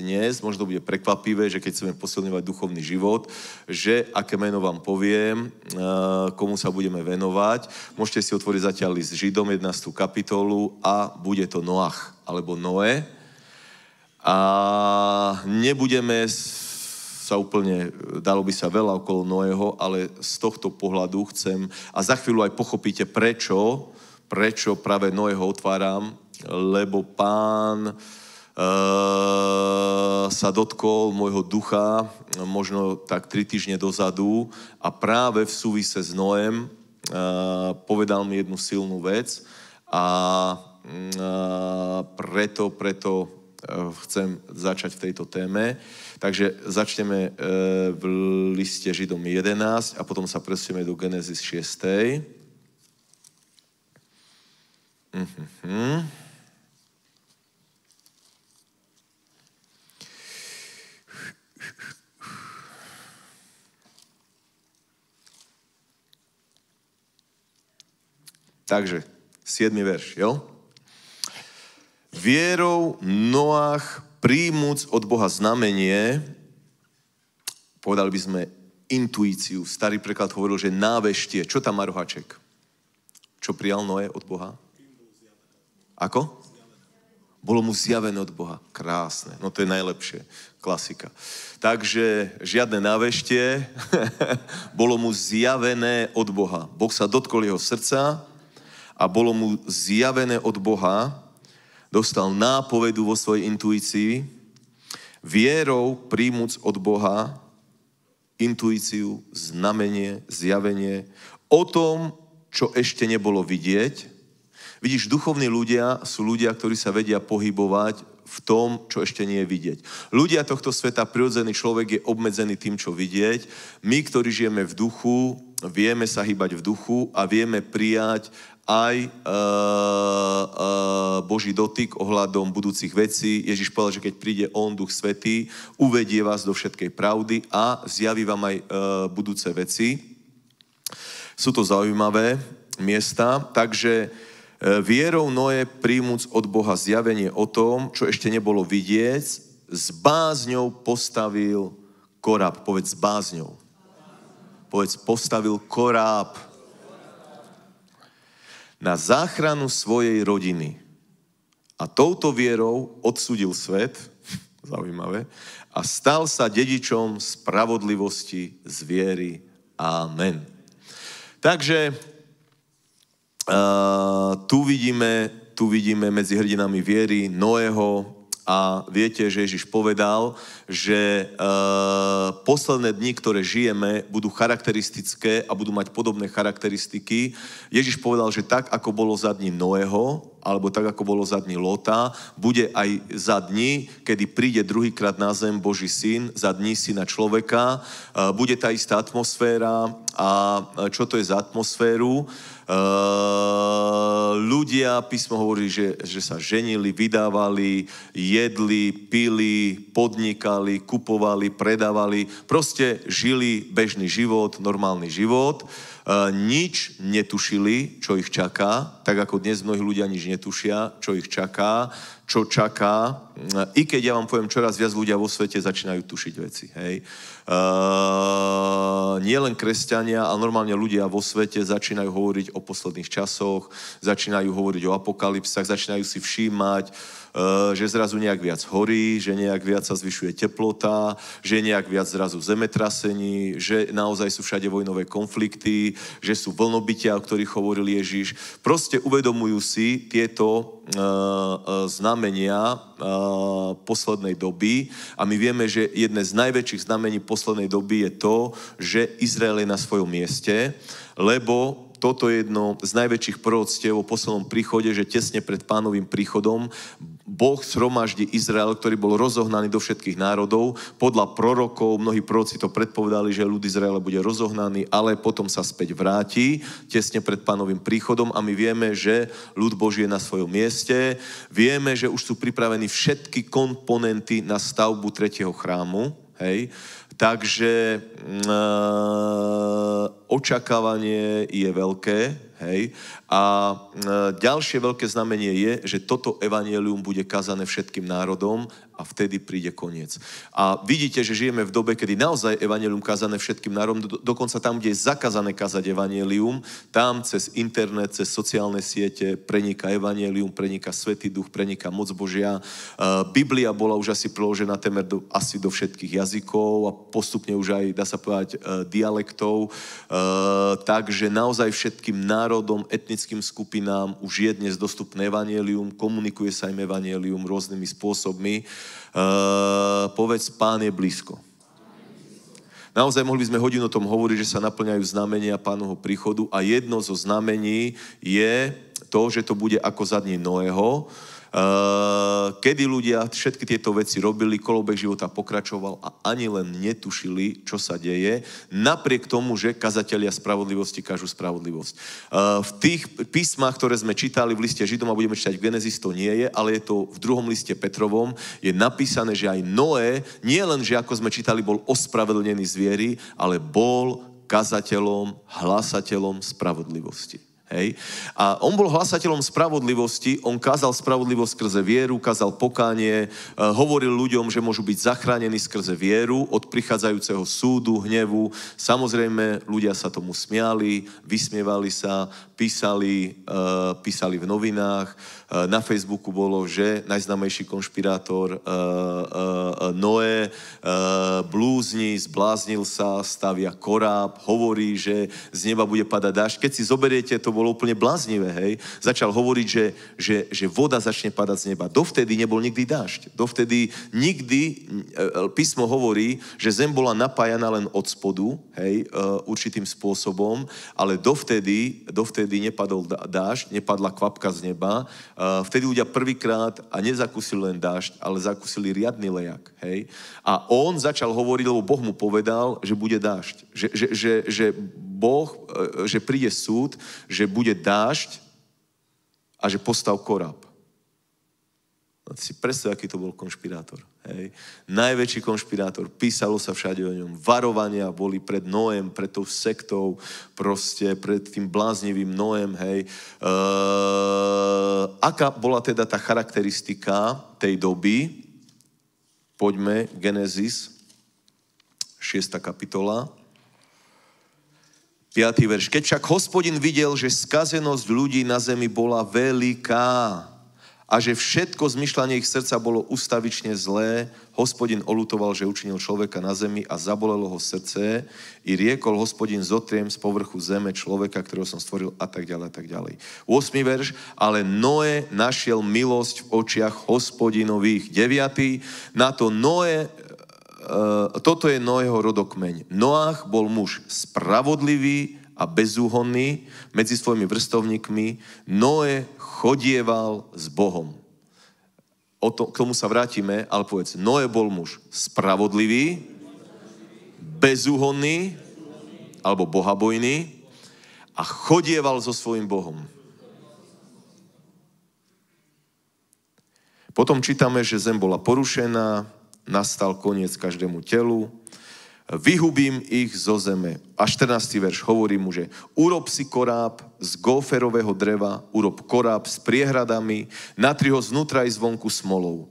dnes, možno bude prekvapivé, že keď chceme posilňovať duchovný život, že aké meno vám poviem, eh, komu sa budeme venovať. Môžete si otvoriť zatiaľ list Židom 11. kapitolu a bude to Noach alebo Noé. A nebudeme sa úplne, dalo by sa veľa okolo Noého, ale z tohto pohľadu chcem, a za chvíľu aj pochopíte prečo, prečo práve Noého otváram, lebo pán uh, Eh, sa dotkol môjho ducha eh, možno tak tri týždne dozadu a práve v súvise s Noem eh, povedal mi jednu silnú vec a mm, preto, preto chcem začať v tejto téme. Takže začneme v liste Židom 11 a potom sa presujeme do Genesis 6. Mm-hmm. Takže, 7. verš, jo? Vierou Noach príjmuc od Boha znamenie, povedali by sme intuíciu. Starý preklad hovoril, že náveštie. Čo tam má rohaček? Čo prijal Noé od Boha? Ako? Bolo mu zjavené od Boha. Krásne. No to je najlepšie. Klasika. Takže žiadne náveštie. Bolo mu zjavené od Boha. Boh sa dotkol jeho srdca a bolo mu zjavené od Boha, dostal nápovedu vo svojej intuícii, vierou príjmuc od Boha intuíciu, znamenie, zjavenie o tom, čo ešte nebolo vidieť. Vidíš, duchovní ľudia sú ľudia, ktorí sa vedia pohybovať v tom, čo ešte nie je vidieť. Ľudia tohto sveta, prirodzený človek je obmedzený tým, čo vidieť. My, ktorí žijeme v duchu, vieme sa hýbať v duchu a vieme prijať aj uh, uh, Boží dotyk ohľadom budúcich vecí. Ježiš povedal, že keď príde On, Duch Svetý, uvedie vás do všetkej pravdy a zjaví vám aj uh, budúce veci. Sú to zaujímavé miesta, takže vierou Noé príjmuc od Boha zjavenie o tom, čo ešte nebolo vidieť, s bázňou postavil koráb. Povedz s bázňou. Povedz postavil koráb na záchranu svojej rodiny. A touto vierou odsudil svet, zaujímavé, a stal sa dedičom spravodlivosti z viery. Amen. Takže uh, tu vidíme tu vidíme medzi hrdinami viery Noého, a viete, že Ježiš povedal, že e, posledné dni, ktoré žijeme, budú charakteristické a budú mať podobné charakteristiky. Ježiš povedal, že tak, ako bolo za dní Noého, alebo tak, ako bolo za dní Lota, bude aj za dní, kedy príde druhýkrát na zem Boží syn, za dní syna človeka, e, bude tá istá atmosféra a e, čo to je za atmosféru? E, ľudia, písmo hovorí, že, že sa ženili, vydávali, jedli, pili, podnikali, kupovali, predávali, proste žili bežný život, normálny život. E, nič netušili, čo ich čaká, tak ako dnes mnohí ľudia nič netušia, čo ich čaká, čo čaká. E, I keď ja vám poviem, čoraz viac ľudia vo svete začínajú tušiť veci. Hej. Uh, nie len kresťania, ale normálne ľudia vo svete začínajú hovoriť o posledných časoch, začínajú hovoriť o apokalypsách, začínajú si všímať, uh, Eh, že zrazu nejak viac horí, že nejak viac sa zvyšuje teplota, že nejak viac zrazu zemetrasení, že naozaj sú všade vojnové konflikty, že sú vlnobytia, o ktorých hovoril Ježiš. Proste uvedomujú si tieto eh, eh, znamenia poslednej doby a my vieme, že jedné z najväčších znamení poslednej doby je to, že Izrael je na svojom mieste, lebo toto je jedno z najväčších proroctiev o poslednom príchode, že tesne pred pánovým príchodom Boh zhromaždí Izrael, ktorý bol rozohnaný do všetkých národov. Podľa prorokov, mnohí proroci to predpovedali, že ľud Izraela bude rozohnaný, ale potom sa späť vráti, tesne pred pánovým príchodom a my vieme, že ľud Boží je na svojom mieste. Vieme, že už sú pripravení všetky komponenty na stavbu tretieho chrámu. Hej. Takže mm, e, očakávanie je veľké, Hej? A e, ďalšie veľké znamenie je, že toto evanielium bude kazané všetkým národom a vtedy príde koniec. A vidíte, že žijeme v dobe, kedy naozaj evanelium kazané všetkým národom, do, dokonca tam, kde je zakázané kazať evanelium, tam cez internet, cez sociálne siete preniká evanelium, prenika Svetý duch, prenika moc Božia. E, Biblia bola už asi preložená temer do, asi do všetkých jazykov a postupne už aj, dá sa povedať, e, dialektov. E, takže naozaj všetkým národom, etnickým skupinám už je dnes dostupné evanelium, komunikuje sa im evanelium rôznymi spôsobmi. Uh, Uh, povedz, pán je blízko. Naozaj mohli by sme hodinu o tom hovoriť, že sa naplňajú znamenia pánovho príchodu a jedno zo znamení je to, že to bude ako za dní Noého, Eh, kedy ľudia všetky tieto veci robili, kolobek života pokračoval a ani len netušili, čo sa deje, napriek tomu, že kazatelia spravodlivosti kažú spravodlivosť. Eh, v tých písmach, ktoré sme čítali v liste Židom a budeme čítať v Genesis, to nie je, ale je to v druhom liste Petrovom, je napísané, že aj Noé, nie len, že ako sme čítali, bol ospravedlnený zviery, ale bol kazateľom, hlásateľom spravodlivosti. Hej. A on bol hlasateľom spravodlivosti, on kázal spravodlivosť skrze vieru, kázal pokánie, e, hovoril ľuďom, že môžu byť zachránení skrze vieru od prichádzajúceho súdu, hnevu. Samozrejme, ľudia sa tomu smiali, vysmievali sa, písali, e, písali v novinách, Eh, na Facebooku bolo, že najznámejší konšpirátor eh, eh, Noé blúzni, zbláznil sa, stavia koráb, hovorí, že z neba bude padať dáž. Keď si zoberiete, to bolo úplne bláznivé, hej. Začal hovoriť, že, že, že voda začne padať z neba. Dovtedy nebol nikdy dážď. Dovtedy nikdy, písmo hovorí, že zem bola napájana len od spodu, hej, určitým spôsobom, ale dovtedy, dovtedy nepadol dážď, nepadla kvapka z neba, vtedy ľudia prvýkrát a nezakusili len dážď, ale zakusili riadny lejak. Hej? A on začal hovoriť, lebo Boh mu povedal, že bude dážď. Že, že, že, že Boh, e, e, že príde súd, že bude dážď a že postav koráb. Si predstav, aký to bol konšpirátor. Hej. Najväčší konšpirátor. Písalo sa všade o ňom. Varovania boli pred Noem, pred tou sektou, proste pred tým bláznivým Noem. Hej. Eee, aká bola teda tá charakteristika tej doby? Poďme, Genesis, 6. kapitola, 5. verš. Keď však hospodin videl, že skazenosť ľudí na zemi bola veľká, a že všetko zmyšľanie ich srdca bolo ustavične zlé, hospodin olutoval, že učinil človeka na zemi a zabolelo ho srdce i riekol hospodin zotriem z povrchu zeme človeka, ktorého som stvoril a tak ďalej a tak ďalej. 8. verš, ale Noé našiel milosť v očiach hospodinových. 9. Na to Noé e, toto je Noého rodokmeň. Noách bol muž spravodlivý, a bezúhonný medzi svojimi vrstovníkmi, Noé chodieval s Bohom. O to, k tomu sa vrátime, ale povedz, Noé bol muž spravodlivý, bezúhonný, alebo bohabojný a chodieval so svojím Bohom. Potom čítame, že zem bola porušená, nastal koniec každému telu, vyhubím ich zo zeme. A 14. verš hovorí mu, že urob si koráb z goferového dreva, urob koráb s priehradami, natri ho znútra i zvonku smolou.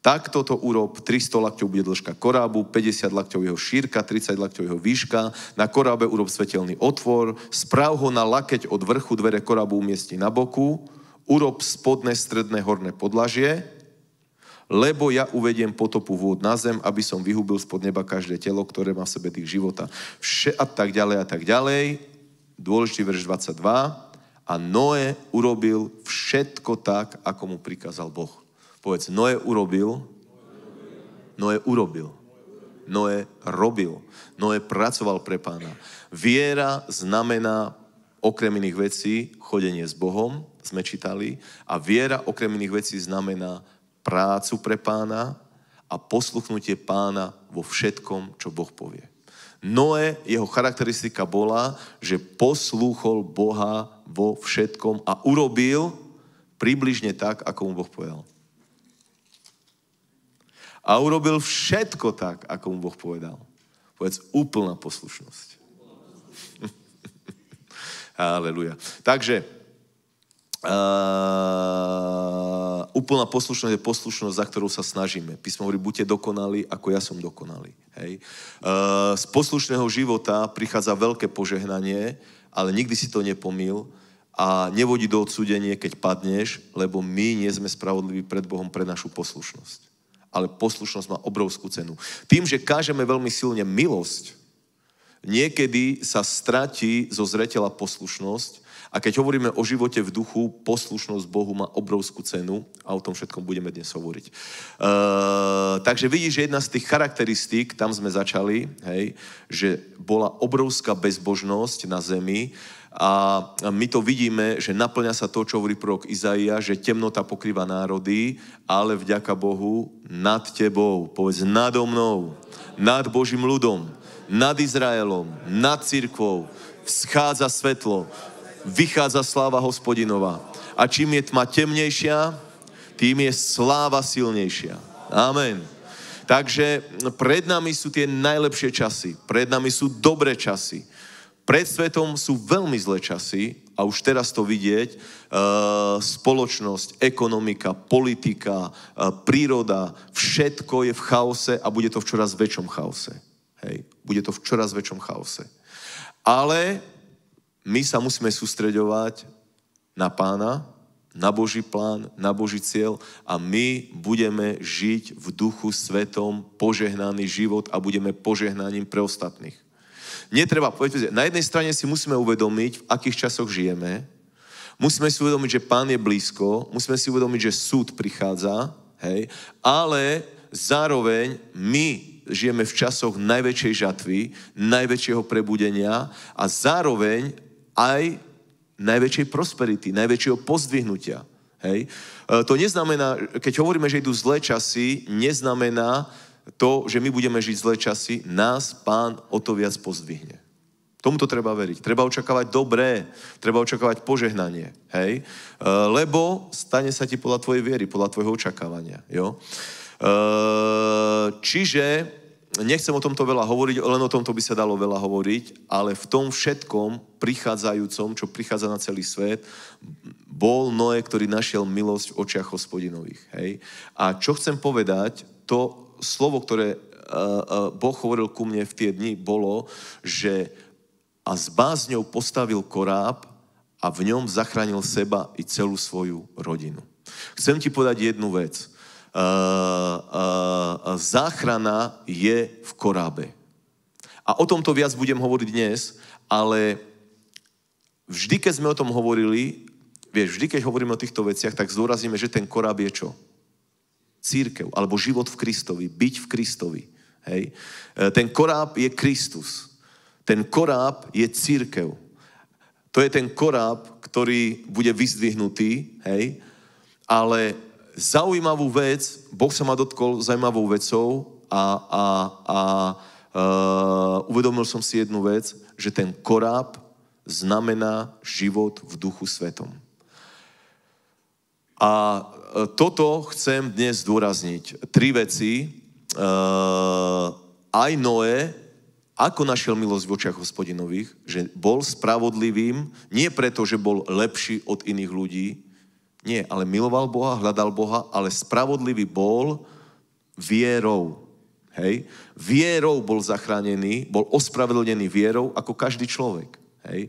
Tak toto urob, 300 lakťov bude dĺžka korábu, 50 lakťov jeho šírka, 30 lakťov jeho výška, na korábe urob svetelný otvor, správ ho na lakeť od vrchu dvere korábu umiestni na boku, urob spodné stredné horné podlažie, lebo ja uvediem potopu vôd na zem, aby som vyhubil spod neba každé telo, ktoré má v sebe tých života. Vše a tak ďalej a tak ďalej. Dôležitý verš 22. A Noé urobil všetko tak, ako mu prikázal Boh. Povedz, Noé urobil. Noé urobil. Noé robil. Noé pracoval pre pána. Viera znamená okrem iných vecí chodenie s Bohom, sme čítali, a viera okrem iných vecí znamená prácu pre pána a posluchnutie pána vo všetkom, čo Boh povie. Noé, jeho charakteristika bola, že poslúchol Boha vo všetkom a urobil približne tak, ako mu Boh povedal. A urobil všetko tak, ako mu Boh povedal. Povedz úplná poslušnosť. Aleluja. Takže Uh, úplná poslušnosť je poslušnosť, za ktorú sa snažíme. Písmo hovorí, buďte dokonali, ako ja som dokonalý. Hej? Uh, z poslušného života prichádza veľké požehnanie, ale nikdy si to nepomil a nevodí do odsudenie, keď padneš, lebo my nie sme spravodliví pred Bohom pre našu poslušnosť. Ale poslušnosť má obrovskú cenu. Tým, že kážeme veľmi silne milosť, niekedy sa stratí zo zretela poslušnosť a keď hovoríme o živote v duchu, poslušnosť Bohu má obrovskú cenu a o tom všetkom budeme dnes hovoriť. E, takže vidíš, že jedna z tých charakteristík, tam sme začali, hej, že bola obrovská bezbožnosť na zemi a my to vidíme, že naplňa sa to, čo hovorí prorok Izaia, že temnota pokrýva národy, ale vďaka Bohu nad tebou, povedz nado mnou, nad Božím ľudom, nad Izraelom, nad církvou, schádza svetlo, vychádza sláva hospodinová. A čím je tma temnejšia, tým je sláva silnejšia. Amen. Takže pred nami sú tie najlepšie časy. Pred nami sú dobré časy. Pred svetom sú veľmi zlé časy a už teraz to vidieť. Eh, spoločnosť, ekonomika, politika, eh, príroda, všetko je v chaose a bude to v čoraz väčšom chaose. Hej. Bude to v čoraz väčšom chaose. Ale my sa musíme sústreďovať na pána, na Boží plán, na Boží cieľ a my budeme žiť v duchu svetom požehnaný život a budeme požehnaním pre ostatných. Netreba povedať, na jednej strane si musíme uvedomiť, v akých časoch žijeme, musíme si uvedomiť, že pán je blízko, musíme si uvedomiť, že súd prichádza, hej, ale zároveň my žijeme v časoch najväčšej žatvy, najväčšieho prebudenia a zároveň aj najväčšej prosperity, najväčšieho pozdvihnutia. Hej? E, to neznamená, keď hovoríme, že idú zlé časy, neznamená to, že my budeme žiť zlé časy, nás pán o to viac pozdvihne. Tomuto treba veriť. Treba očakávať dobré, treba očakávať požehnanie, hej? E, lebo stane sa ti podľa tvojej viery, podľa tvojho očakávania, jo? E, čiže nechcem o tomto veľa hovoriť, len o tomto by sa dalo veľa hovoriť, ale v tom všetkom prichádzajúcom, čo prichádza na celý svet, bol Noé, ktorý našiel milosť v očiach hospodinových. Hej? A čo chcem povedať, to slovo, ktoré uh, uh, Boh hovoril ku mne v tie dni, bolo, že a s bázňou postavil koráb a v ňom zachránil seba i celú svoju rodinu. Chcem ti povedať jednu vec záchrana je v korábe. A o tomto viac budem hovoriť dnes, ale vždy, keď sme o tom hovorili, vieš, vždy, keď hovoríme o týchto veciach, tak zdôrazíme, že ten koráb je čo? Církev, alebo život v Kristovi, byť v Kristovi. Hej? E, ten koráb je Kristus. Ten koráb je církev. To je ten koráb, ktorý bude vyzdvihnutý, hej? ale zaujímavú vec, Boh sa ma dotkol zaujímavou vecou a, a, a uh, uvedomil som si jednu vec, že ten koráb znamená život v duchu svetom. A e, toto chcem dnes zdôrazniť. Tri veci. Uh, aj Noé, ako našiel milosť v očiach hospodinových, že bol spravodlivým, nie preto, že bol lepší od iných ľudí, nie, ale miloval Boha, hľadal Boha, ale spravodlivý bol vierou. Hej? Vierou bol zachránený, bol ospravedlnený vierou ako každý človek. Hej?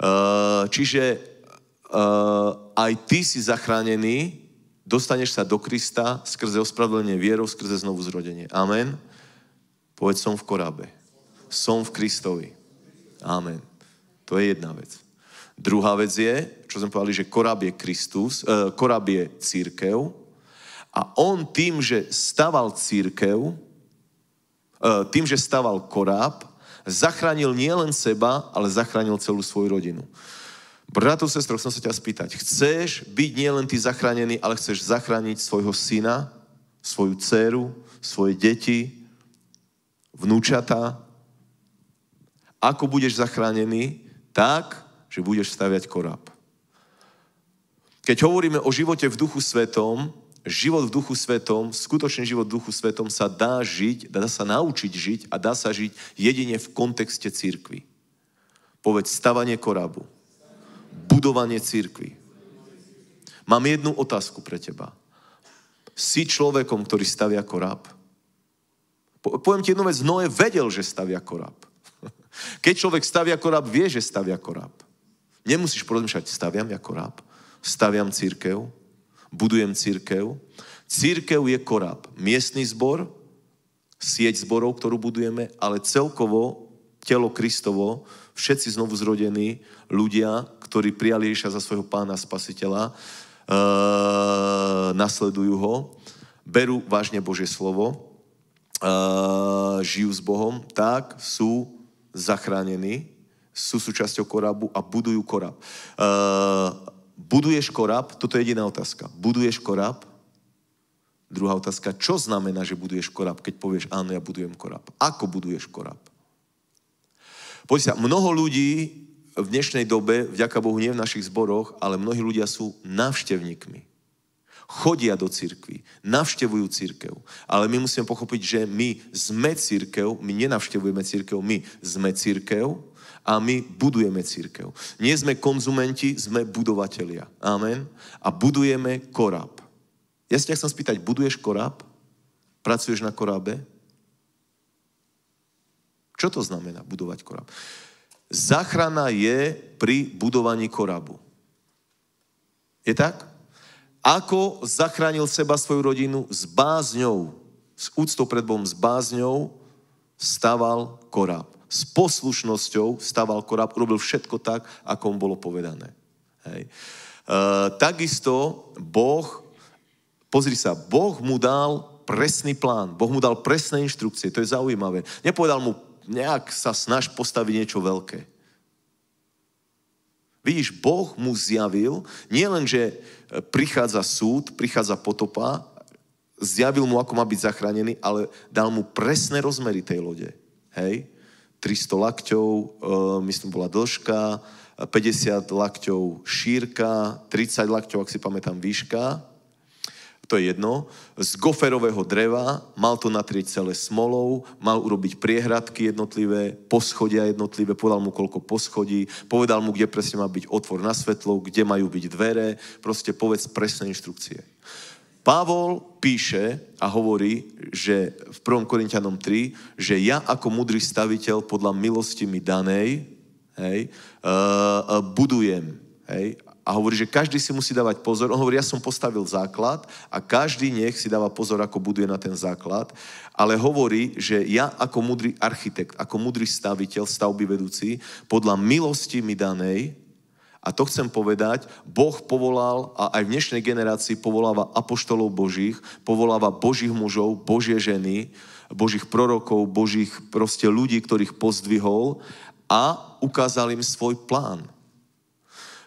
Eh, čiže eh, aj ty si zachránený, dostaneš sa do Krista skrze ospravedlnenie vierou, skrze znovu zrodenie. Amen. Povedz, som v korábe. Som v Kristovi. Amen. To je jedna vec. Druhá vec je, čo sme povedali, že korab je Kristus, eh, korab je církev a on tým, že staval církev, eh, tým, že staval koráb, zachránil nielen seba, ale zachránil celú svoju rodinu. Bratu, sestro, chcem sa ťa spýtať. Chceš byť nielen ty zachránený, ale chceš zachrániť svojho syna, svoju dceru, svoje deti, vnúčata? Ako budeš zachránený? Tak, že budeš staviať koráb. Keď hovoríme o živote v duchu svetom, život v duchu svetom, skutočný život v duchu svetom sa dá žiť, dá sa naučiť žiť a dá sa žiť jedine v kontexte církvy. Poveď stavanie korábu, budovanie církvy. Mám jednu otázku pre teba. Si človekom, ktorý stavia koráb? Po, poviem ti jednu vec, Noé vedel, že stavia koráb. Keď človek stavia koráb, vie, že stavia koráb. Nemusíš porozmýšľať, staviam ja koráb, staviam církev, budujem církev. Církev je koráb, miestný zbor, sieť zborov, ktorú budujeme, ale celkovo telo Kristovo, všetci znovu zrodení ľudia, ktorí prijali Ježiša za svojho pána spasiteľa, e, nasledujú ho, berú vážne Božie slovo, e, žijú s Bohom, tak sú zachránení sú súčasťou korábu a budujú koráb. Uh, ehm, buduješ koráb, Toto je jediná otázka. Buduješ koráb. Druhá otázka, čo znamená, že buduješ koráb. keď povieš, áno, ja budujem koráb. Ako buduješ koráb? Poďte sa, mnoho ľudí v dnešnej dobe, vďaka Bohu nie v našich zboroch, ale mnohí ľudia sú návštevníkmi chodia do cirkvy, navštevujú církev. Ale my musíme pochopiť, že my sme církev, my nenavštevujeme církev, my sme církev a my budujeme církev. Nie sme konzumenti, sme budovatelia. Amen. A budujeme koráb. Ja si ťa chcem spýtať, buduješ koráb? Pracuješ na korábe? Čo to znamená budovať koráb? Zachrana je pri budovaní korábu. Je tak? ako zachránil seba, svoju rodinu, s bázňou, s úctou pred Bohom, s bázňou staval koráb. S poslušnosťou staval koráb, urobil všetko tak, ako mu bolo povedané. Hej. E, takisto Boh, pozri sa, Boh mu dal presný plán, Boh mu dal presné inštrukcie, to je zaujímavé. Nepovedal mu, nejak sa snaž postaviť niečo veľké. Vidíš, Boh mu zjavil, nie len, že prichádza súd, prichádza potopa, zjavil mu, ako má byť zachránený, ale dal mu presné rozmery tej lode. Hej? 300 lakťov, e, myslím, bola dĺžka, 50 eh, lakťov šírka, 30 lakťov, ak si pamätám, výška to je jedno, z goferového dreva, mal to natrieť celé smolou, mal urobiť priehradky jednotlivé, poschodia jednotlivé, povedal mu, koľko poschodí, povedal mu, kde presne má byť otvor na svetlo, kde majú byť dvere, proste povedz presné inštrukcie. Pavol píše a hovorí, že v 1. Korintianom 3, že ja ako mudrý staviteľ podľa milosti mi danej, hej, uh, uh, budujem. Hej, a hovorí, že každý si musí dávať pozor. On hovorí, ja som postavil základ a každý nech si dáva pozor, ako buduje na ten základ. Ale hovorí, že ja ako mudrý architekt, ako mudrý staviteľ, stavby vedúci, podľa milosti mi danej, a to chcem povedať, Boh povolal a aj v dnešnej generácii povoláva apoštolov Božích, povoláva Božích mužov, Božie ženy, Božích prorokov, Božích proste ľudí, ktorých pozdvihol a ukázal im svoj plán.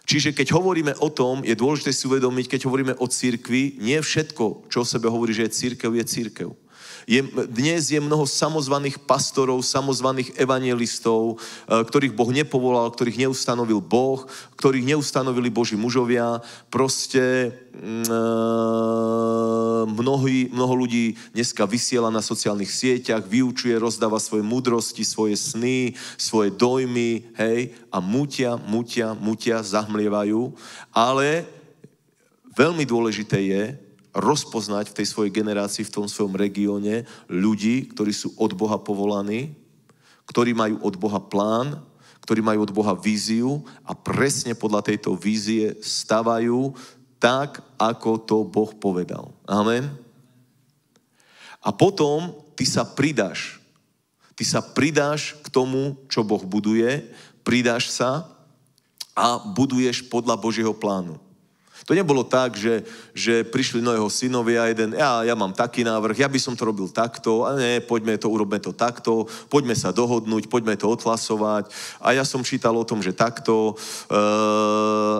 Čiže keď hovoríme o tom, je dôležité si uvedomiť, keď hovoríme o cirkvi, nie všetko, čo o sebe hovorí, že je církev, je církev. Je, dnes je mnoho samozvaných pastorov, samozvaných evangelistov, e, ktorých Boh nepovolal, ktorých neustanovil Boh, ktorých neustanovili Boží mužovia. Proste mm, e, mnohí, mnoho ľudí dneska vysiela na sociálnych sieťach, vyučuje, rozdáva svoje múdrosti, svoje sny, svoje dojmy, hej, a mutia, mutia, mutia, zahmlievajú. Ale veľmi dôležité je, rozpoznať v tej svojej generácii, v tom svojom regióne ľudí, ktorí sú od Boha povolaní, ktorí majú od Boha plán, ktorí majú od Boha víziu a presne podľa tejto vízie stavajú tak, ako to Boh povedal. Amen. A potom ty sa pridáš. Ty sa pridáš k tomu, čo Boh buduje, pridáš sa a buduješ podľa Božieho plánu. To nebolo tak, že, že prišli no jeho synovia, jeden, ja, ja mám taký návrh, ja by som to robil takto, a ne, poďme to, urobme to takto, poďme sa dohodnúť, poďme to odhlasovať. A ja som čítal o tom, že takto, e,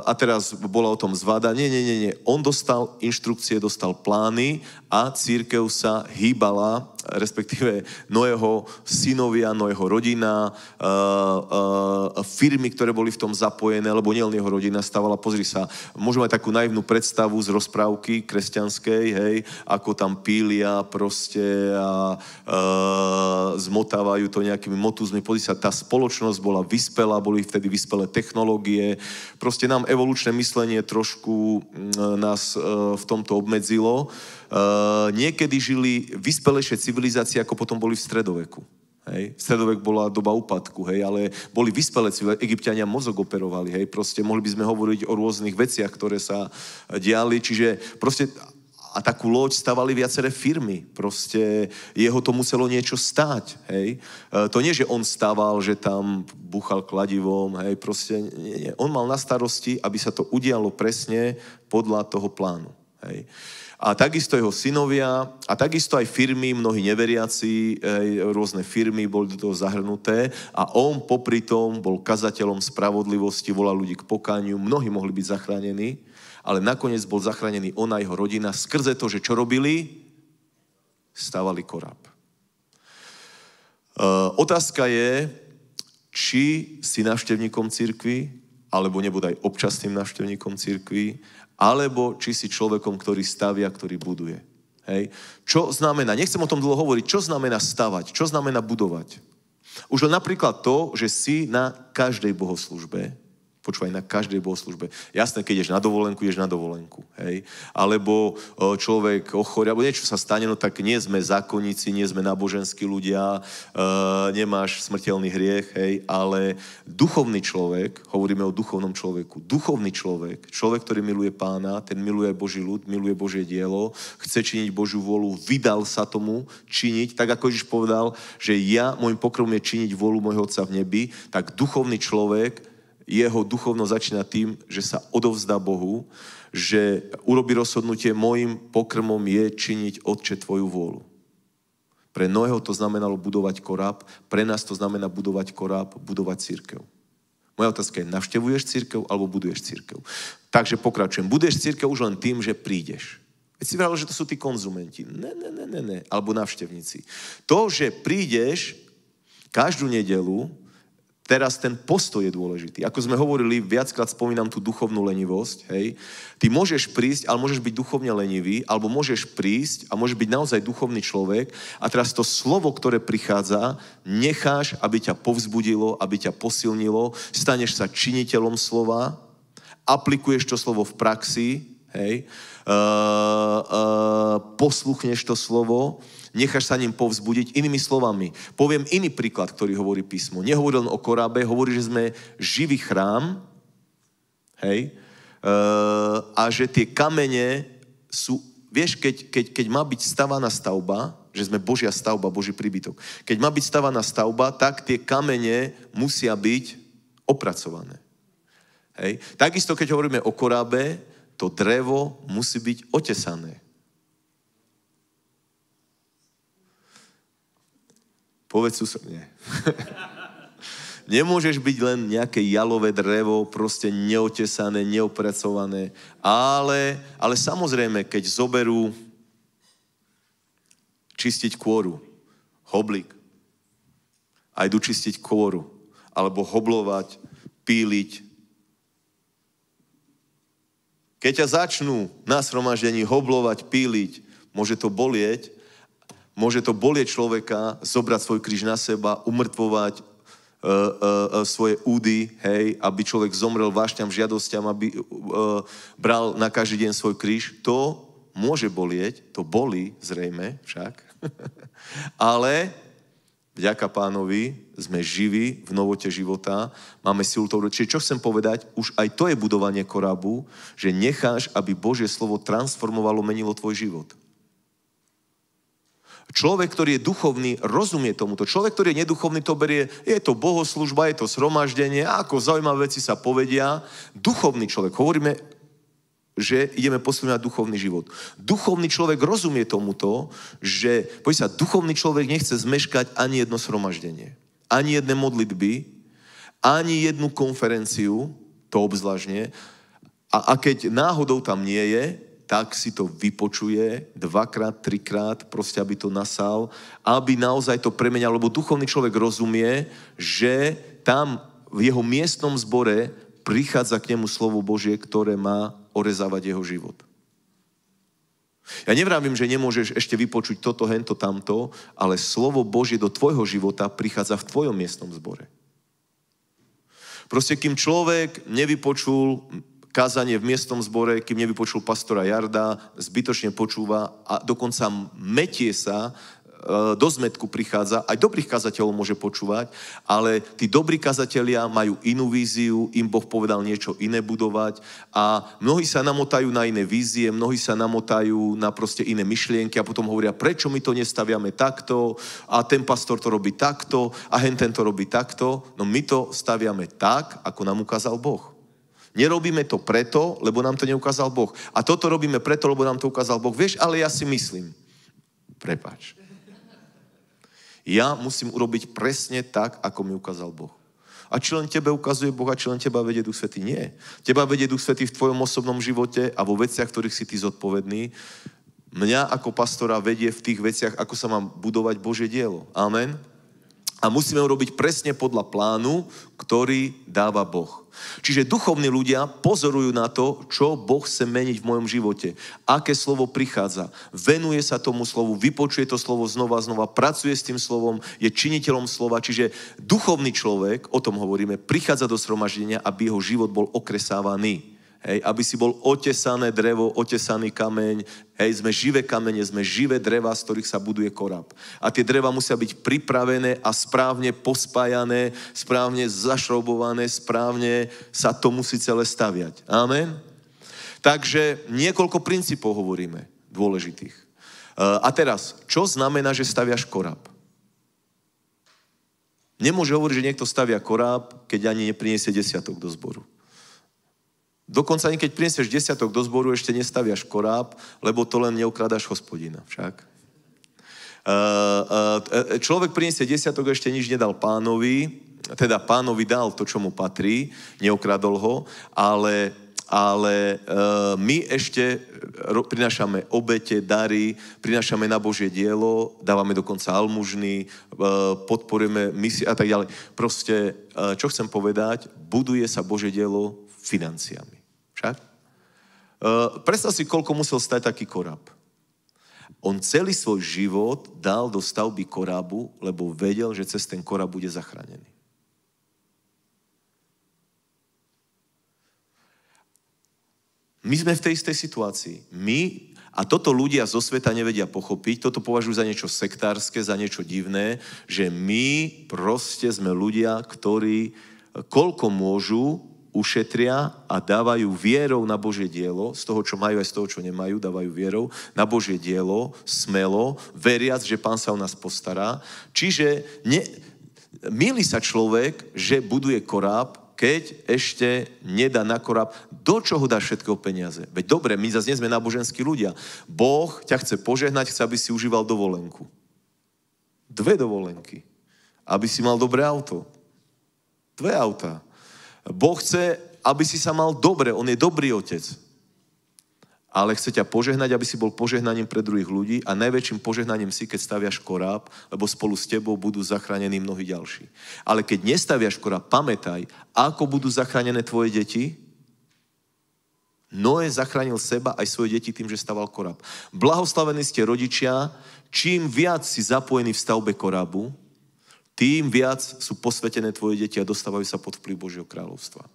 a teraz bola o tom zvada. Nie, nie, nie, nie. On dostal inštrukcie, dostal plány a církev sa hýbala respektíve Noého synovia, Noého rodina, e, e, firmy, ktoré boli v tom zapojené, lebo len jeho rodina stavala. Pozri sa, môžeme mať takú naivnú predstavu z rozprávky kresťanskej, hej, ako tam pília proste a e, zmotávajú to nejakými motúzmi. Pozri sa, tá spoločnosť bola vyspelá, boli vtedy vyspelé technológie. Proste nám evolučné myslenie trošku mm, nás v tomto obmedzilo. Eh, niekedy žili vyspelejšie civilizácie, ako potom boli v stredoveku. Hej. Stredovek bola doba úpadku, hej, ale boli vyspeleci, egyptiania mozog operovali, hej, proste mohli by sme hovoriť o rôznych veciach, ktoré sa diali, čiže proste a takú loď stavali viaceré firmy. Proste jeho to muselo niečo stáť. Hej? E, to nie, že on staval, že tam buchal kladivom. Hej? Proste, nie, nie. On mal na starosti, aby sa to udialo presne podľa toho plánu. Hej? a takisto jeho synovia a takisto aj firmy, mnohí neveriaci, rôzne firmy boli do toho zahrnuté a on popri tom bol kazateľom spravodlivosti, volal ľudí k pokániu, mnohí mohli byť zachránení, ale nakoniec bol zachránený on a jeho rodina skrze to, že čo robili? Stávali koráb. E, otázka je, či si navštevníkom cirkvi, alebo nebudaj občasným navštevníkom cirkvi alebo či si človekom, ktorý stavia, ktorý buduje. Hej. Čo znamená, nechcem o tom dlho hovoriť, čo znamená stavať, čo znamená budovať. Už len napríklad to, že si na každej bohoslužbe, Počúvaj, na každej bohoslužbe. Jasné, keď ješ na dovolenku, ješ na dovolenku. Hej? Alebo e, človek ochorí, alebo niečo sa stane, no tak nie sme zákonníci, nie sme náboženskí ľudia, e, nemáš smrteľný hriech, hej? ale duchovný človek, hovoríme o duchovnom človeku, duchovný človek, človek, ktorý miluje pána, ten miluje Boží ľud, miluje Božie dielo, chce činiť Božiu volu, vydal sa tomu činiť, tak ako Ježiš povedal, že ja, môj pokrom je činiť volu môjho Otca v nebi, tak duchovný človek jeho duchovno začína tým, že sa odovzdá Bohu, že urobi rozhodnutie, môjim pokrmom je činiť Otče Tvoju vôľu. Pre Noého to znamenalo budovať koráb, pre nás to znamená budovať koráb, budovať církev. Moja otázka je, navštevuješ církev alebo buduješ církev? Takže pokračujem. Buduješ církev už len tým, že prídeš. Veď si vrálo, že to sú tí konzumenti. Ne, ne, ne, ne, ne. Alebo návštevníci. To, že prídeš každú nedelu, teraz ten postoj je dôležitý. Ako sme hovorili, viackrát spomínam tú duchovnú lenivosť, hej. Ty môžeš prísť, ale môžeš byť duchovne lenivý, alebo môžeš prísť a môžeš byť naozaj duchovný človek a teraz to slovo, ktoré prichádza, necháš, aby ťa povzbudilo, aby ťa posilnilo, staneš sa činiteľom slova, aplikuješ to slovo v praxi, hej, uh, uh, posluchneš to slovo, necháš sa ním povzbudiť. Inými slovami, poviem iný príklad, ktorý hovorí písmo. Nehovorí len o korábe, hovorí, že sme živý chrám, hej, eh, a že tie kamene sú, vieš, keď, keď, keď má byť stavaná stavba, že sme Božia stavba, Boží príbytok. Keď má byť stavaná stavba, tak tie kamene musia byť opracované. Hej. Takisto, keď hovoríme o korábe, to drevo musí byť otesané. Povedz susedne. Nemôžeš byť len nejaké jalové drevo, proste neotesané, neopracované. Ale, ale samozrejme, keď zoberú čistiť kôru, hoblík, a idú čistiť kôru, alebo hoblovať, píliť. Keď ťa začnú na sromaždení hoblovať, píliť, môže to bolieť, Môže to bolieť človeka, zobrať svoj kríž na seba, umrtvovať uh, uh, svoje údy, hej, aby človek zomrel vášťam, žiadostiam, aby uh, bral na každý deň svoj kríž. To môže bolieť, to boli zrejme však, ale vďaka pánovi sme živí v novote života, máme silu toho. Čiže čo chcem povedať, už aj to je budovanie korabu, že necháš, aby Božie slovo transformovalo, menilo tvoj život. Človek, ktorý je duchovný, rozumie tomuto. Človek, ktorý je neduchovný, to berie, je to bohoslužba, je to sromaždenie, ako zaujímavé veci sa povedia. Duchovný človek, hovoríme, že ideme posilňovať duchovný život. Duchovný človek rozumie tomuto, že, poď sa, duchovný človek nechce zmeškať ani jedno sromaždenie, ani jedné modlitby, ani jednu konferenciu, to obzvlášť nie. A, a keď náhodou tam nie je, tak si to vypočuje dvakrát, trikrát, proste aby to nasal, aby naozaj to premenial, lebo duchovný človek rozumie, že tam v jeho miestnom zbore prichádza k nemu slovo Božie, ktoré má orezávať jeho život. Ja nevrávim, že nemôžeš ešte vypočuť toto, hento, tamto, ale slovo Božie do tvojho života prichádza v tvojom miestnom zbore. Proste kým človek nevypočul kázanie v miestnom zbore, kým nevypočul pastora Jarda, zbytočne počúva a dokonca metie sa, e, do zmetku prichádza, aj dobrých kazateľov môže počúvať, ale tí dobrí kazatelia majú inú víziu, im Boh povedal niečo iné budovať a mnohí sa namotajú na iné vízie, mnohí sa namotajú na proste iné myšlienky a potom hovoria, prečo my to nestaviame takto a ten pastor to robí takto a hen ten to robí takto. No my to staviame tak, ako nám ukázal Boh. Nerobíme to preto, lebo nám to neukázal Boh. A toto robíme preto, lebo nám to ukázal Boh. Vieš, ale ja si myslím. Prepač. Ja musím urobiť presne tak, ako mi ukázal Boh. A či len tebe ukazuje Boh a či len teba vedie Duch Svetý? Nie. Teba vedie Duch Svetý v tvojom osobnom živote a vo veciach, ktorých si ty zodpovedný. Mňa ako pastora vedie v tých veciach, ako sa mám budovať Božie dielo. Amen a musíme ho robiť presne podľa plánu, ktorý dáva Boh. Čiže duchovní ľudia pozorujú na to, čo Boh chce meniť v mojom živote. Aké slovo prichádza. Venuje sa tomu slovu, vypočuje to slovo znova, znova, pracuje s tým slovom, je činiteľom slova. Čiže duchovný človek, o tom hovoríme, prichádza do sromaždenia, aby jeho život bol okresávaný. Hej, aby si bol otesané drevo, otesaný kameň. Hej, sme živé kamene, sme živé dreva, z ktorých sa buduje korab. A tie dreva musia byť pripravené a správne pospájané, správne zašrobované, správne sa to musí celé staviať. Amen? Takže niekoľko princípov hovoríme, dôležitých. Eh, a teraz, čo znamená, že staviaš korab? Nemôže hovoriť, že niekto stavia koráb, keď ani nepriniesie desiatok do zboru. Dokonca ani keď prinesieš desiatok do zboru, ešte nestaviaš koráb, lebo to len neukradáš hospodina však. Eh, eh, človek prinesie desiatok, ešte nič nedal pánovi, teda pánovi dal to, čo mu patrí, neokradol ho, ale ale uh, my ešte prinášame obete, dary, prinášame na Božie dielo, dávame dokonca almužny, uh, podporujeme misie a tak ďalej. Proste, uh, čo chcem povedať, buduje sa Božie dielo financiami. Však? Uh, predstav si, koľko musel stať taký koráb. On celý svoj život dal do stavby korábu, lebo vedel, že cez ten koráb bude zachránený. My sme v tej istej situácii. My, a toto ľudia zo sveta nevedia pochopiť, toto považujú za niečo sektárske, za niečo divné, že my proste sme ľudia, ktorí koľko môžu, ušetria a dávajú vierou na Božie dielo, z toho, čo majú aj z toho, čo nemajú, dávajú vierou na Božie dielo, smelo, veriac, že Pán sa o nás postará. Čiže ne, milí sa človek, že buduje koráb, keď ešte nedá na koráb, do čoho dáš všetkého peniaze? Veď dobre, my zase nie sme náboženskí ľudia. Boh ťa chce požehnať, chce, aby si užíval dovolenku. Dve dovolenky. Aby si mal dobré auto. Dve auta. Boh chce, aby si sa mal dobre. On je dobrý otec ale chce ťa požehnať, aby si bol požehnaním pre druhých ľudí a najväčším požehnaním si, keď staviaš koráb, lebo spolu s tebou budú zachránení mnohí ďalší. Ale keď nestaviaš koráb, pamätaj, ako budú zachránené tvoje deti, Noé zachránil seba aj svoje deti tým, že staval koráb. Blahoslavení ste rodičia, čím viac si zapojení v stavbe korábu, tým viac sú posvetené tvoje deti a dostávajú sa pod vplyv Božieho kráľovstva.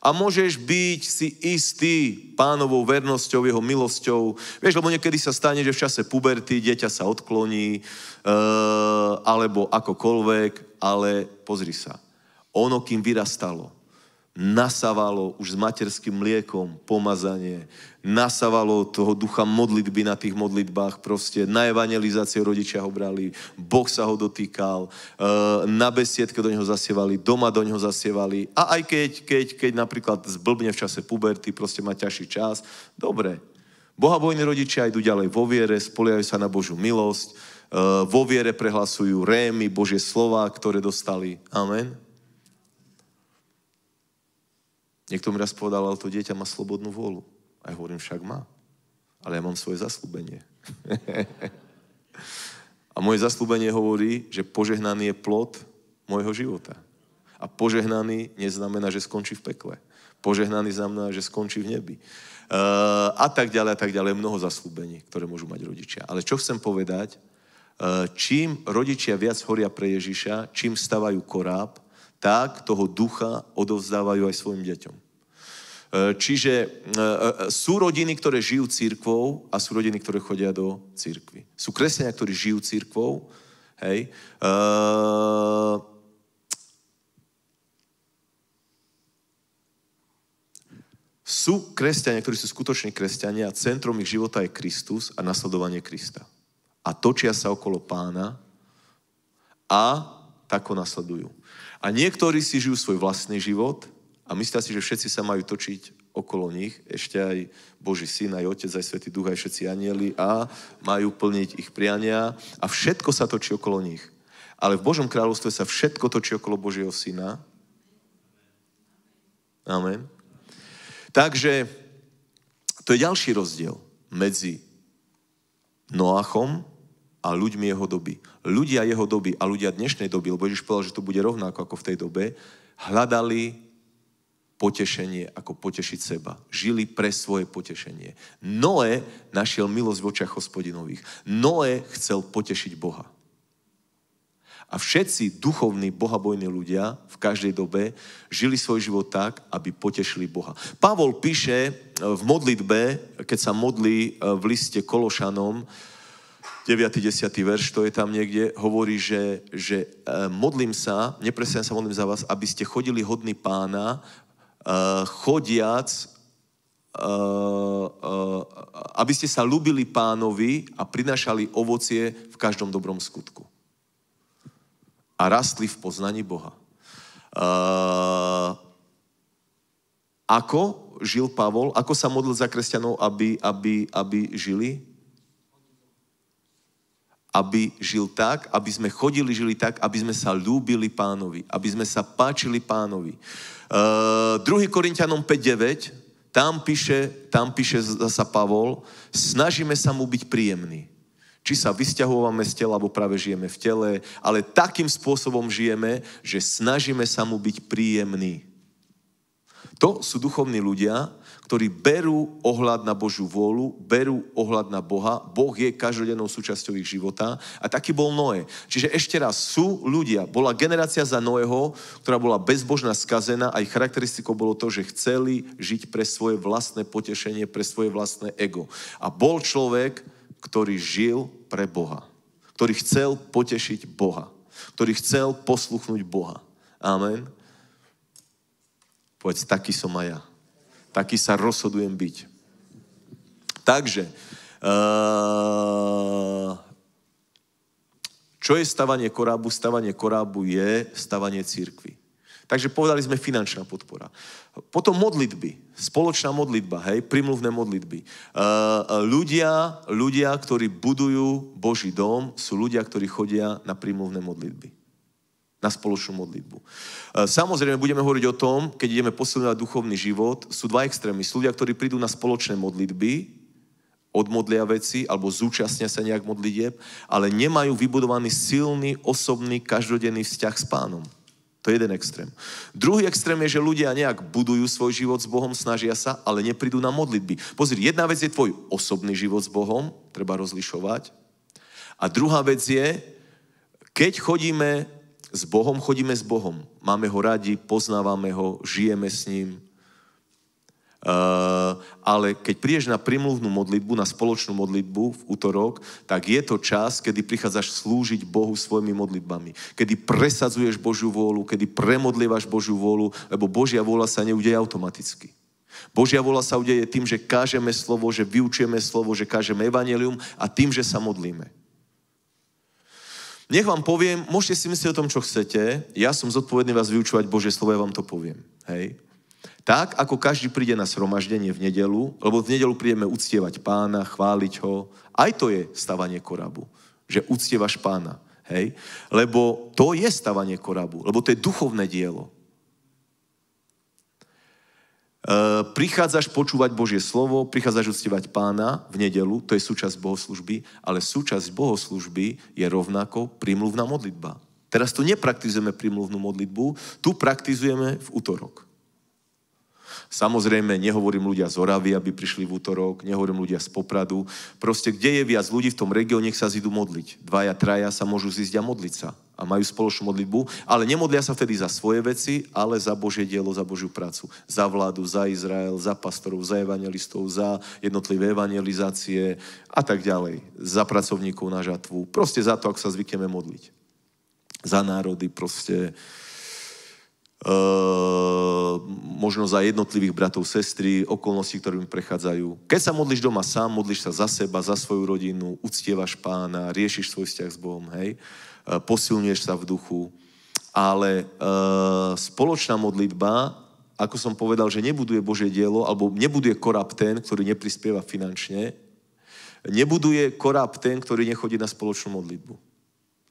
A môžeš byť si istý pánovou vernosťou, jeho milosťou. Vieš, lebo niekedy sa stane, že v čase puberty dieťa sa odkloní, e, alebo akokoľvek, ale pozri sa. Ono, kým vyrastalo, nasávalo už s materským mliekom pomazanie, nasávalo toho ducha modlitby na tých modlitbách, proste na evangelizácie rodičia ho brali, Boh sa ho dotýkal, e, na besiedke do neho zasievali, doma do neho zasievali a aj keď, keď, keď napríklad zblbne v čase puberty, proste má ťažší čas, dobre, bohabojní rodičia idú ďalej vo viere, spoliajú sa na Božú milosť, e, vo viere prehlasujú rémy, Božie slova, ktoré dostali. Amen. Niekto mi raz povedal, ale to dieťa má slobodnú vôľu. A ja hovorím, však má. Ale ja mám svoje zaslúbenie. a moje zaslúbenie hovorí, že požehnaný je plod môjho života. A požehnaný neznamená, že skončí v pekle. Požehnaný znamená, že skončí v nebi. Uh, a tak ďalej, a tak ďalej. Mnoho zaslúbení, ktoré môžu mať rodičia. Ale čo chcem povedať, uh, čím rodičia viac horia pre Ježiša, čím stavajú koráb, tak toho ducha odovzdávajú aj svojim deťom. E, čiže e, e, sú rodiny, ktoré žijú církvou a sú rodiny, ktoré chodia do církvy. Sú kresťania, ktorí žijú církvou, hej. Sú kresťania, ktorí sú skutoční kresťania a centrom ich života je Kristus a nasledovanie Krista. A točia sa okolo pána a tako nasledujú. A niektorí si žijú svoj vlastný život a myslia si, že všetci sa majú točiť okolo nich, ešte aj Boží syn, aj Otec, aj Svetý Duch, aj všetci anieli a majú plniť ich priania a všetko sa točí okolo nich. Ale v Božom kráľovstve sa všetko točí okolo Božieho syna. Amen. Takže to je ďalší rozdiel medzi Noachom a ľuďmi jeho doby. Ľudia jeho doby a ľudia dnešnej doby, lebo Ježiš povedal, že to bude rovnako ako v tej dobe, hľadali potešenie, ako potešiť seba. Žili pre svoje potešenie. Noé našiel milosť v očiach hospodinových. Noé chcel potešiť Boha. A všetci duchovní, bohabojní ľudia v každej dobe žili svoj život tak, aby potešili Boha. Pavol píše v modlitbe, keď sa modlí eh, v liste Kološanom, 9. 10. verš, to je tam niekde, hovorí, že, že e, modlím sa, neprestane sa modlím za vás, aby ste chodili hodný pána, e, chodiac, e, aby ste sa ľubili pánovi a prinašali ovocie v každom dobrom skutku. A rastli v poznaní Boha. Ako žil Pavol? Ako sa modlil za kresťanov, aby, aby, aby žili? aby žil tak, aby sme chodili, žili tak, aby sme sa ľúbili pánovi, aby sme sa páčili pánovi. Eh, uh, 2. Korintianom 5.9, tam píše, tam píše zasa Pavol, snažíme sa mu byť príjemný. Či sa vysťahováme z tela, alebo práve žijeme v tele, ale takým spôsobom žijeme, že snažíme sa mu byť príjemný. To sú duchovní ľudia, ktorí berú ohľad na Božiu vôľu, berú ohľad na Boha. Boh je každodennou súčasťou ich života a taký bol Noé. Čiže ešte raz, sú ľudia. Bola generácia za Noého, ktorá bola bezbožná, skazená a ich charakteristikou bolo to, že chceli žiť pre svoje vlastné potešenie, pre svoje vlastné ego. A bol človek, ktorý žil pre Boha. Ktorý chcel potešiť Boha. Ktorý chcel posluchnúť Boha. Amen. Povedz, taký som aj ja. Taký sa rozhodujem byť. Takže, eh, čo je stavanie korábu? Stavanie korábu je stavanie církvy. Takže povedali sme finančná podpora. Potom modlitby. Spoločná modlitba, hej, primluvné modlitby. Eh, ľudia, ľudia, ktorí budujú Boží dom, sú ľudia, ktorí chodia na primluvné modlitby na spoločnú modlitbu. E, samozrejme, budeme hovoriť o tom, keď ideme posilňovať duchovný život, sú dva extrémy. Sú ľudia, ktorí prídu na spoločné modlitby, odmodlia veci alebo zúčastnia sa nejak modlitieb, ale nemajú vybudovaný silný, osobný, každodenný vzťah s pánom. To je jeden extrém. Druhý extrém je, že ľudia nejak budujú svoj život s Bohom, snažia sa, ale neprídu na modlitby. Pozri, jedna vec je tvoj osobný život s Bohom, treba rozlišovať. A druhá vec je, keď chodíme s Bohom chodíme s Bohom. Máme ho radi, poznávame ho, žijeme s ním. Uh, ale keď prídeš na primluvnú modlitbu, na spoločnú modlitbu v útorok, tak je to čas, kedy prichádzaš slúžiť Bohu svojimi modlitbami. Kedy presadzuješ Božiu vôľu, kedy premodlievaš Božiu vôľu, lebo Božia vôľa sa neudeje automaticky. Božia vôľa sa udeje tým, že kážeme slovo, že vyučujeme slovo, že kážeme evanelium a tým, že sa modlíme. Nech vám poviem, môžete si myslieť o tom, čo chcete, ja som zodpovedný vás vyučovať Božie slovo, ja vám to poviem. Hej? Tak, ako každý príde na shromaždenie v nedelu, lebo v nedelu prídeme uctievať pána, chváliť ho, aj to je stavanie korabu, že uctievaš pána. Hej? Lebo to je stavanie korabu, lebo to je duchovné dielo. E, prichádzaš počúvať Božie slovo, prichádzaš uctievať pána v nedelu, to je súčasť bohoslužby, ale súčasť bohoslužby je rovnako prímluvná modlitba. Teraz tu nepraktizujeme prímluvnú modlitbu, tu praktizujeme v útorok. Samozrejme, nehovorím ľudia z Oravy, aby prišli v útorok, nehovorím ľudia z Popradu. Proste, kde je viac ľudí v tom regióne, nech sa zidú modliť. Dvaja, traja sa môžu zísť a modliť sa a majú spoločnú modlitbu, ale nemodlia sa vtedy za svoje veci, ale za Božie dielo, za Božiu prácu. Za vládu, za Izrael, za pastorov, za evangelistov, za jednotlivé evangelizácie a tak ďalej. Za pracovníkov na žatvu. Proste za to, ak sa zvykneme modliť. Za národy proste Ehm, možno za jednotlivých bratov, sestry, okolnosti, ktorými prechádzajú. Keď sa modlíš doma sám, modlíš sa za seba, za svoju rodinu, uctievaš pána, riešiš svoj vzťah s Bohom, hej, ehm, posilňuješ sa v duchu, ale e, spoločná modlitba, ako som povedal, že nebuduje Božie dielo, alebo nebuduje korab ten, ktorý neprispieva finančne, nebuduje korab ten, ktorý nechodí na spoločnú modlitbu.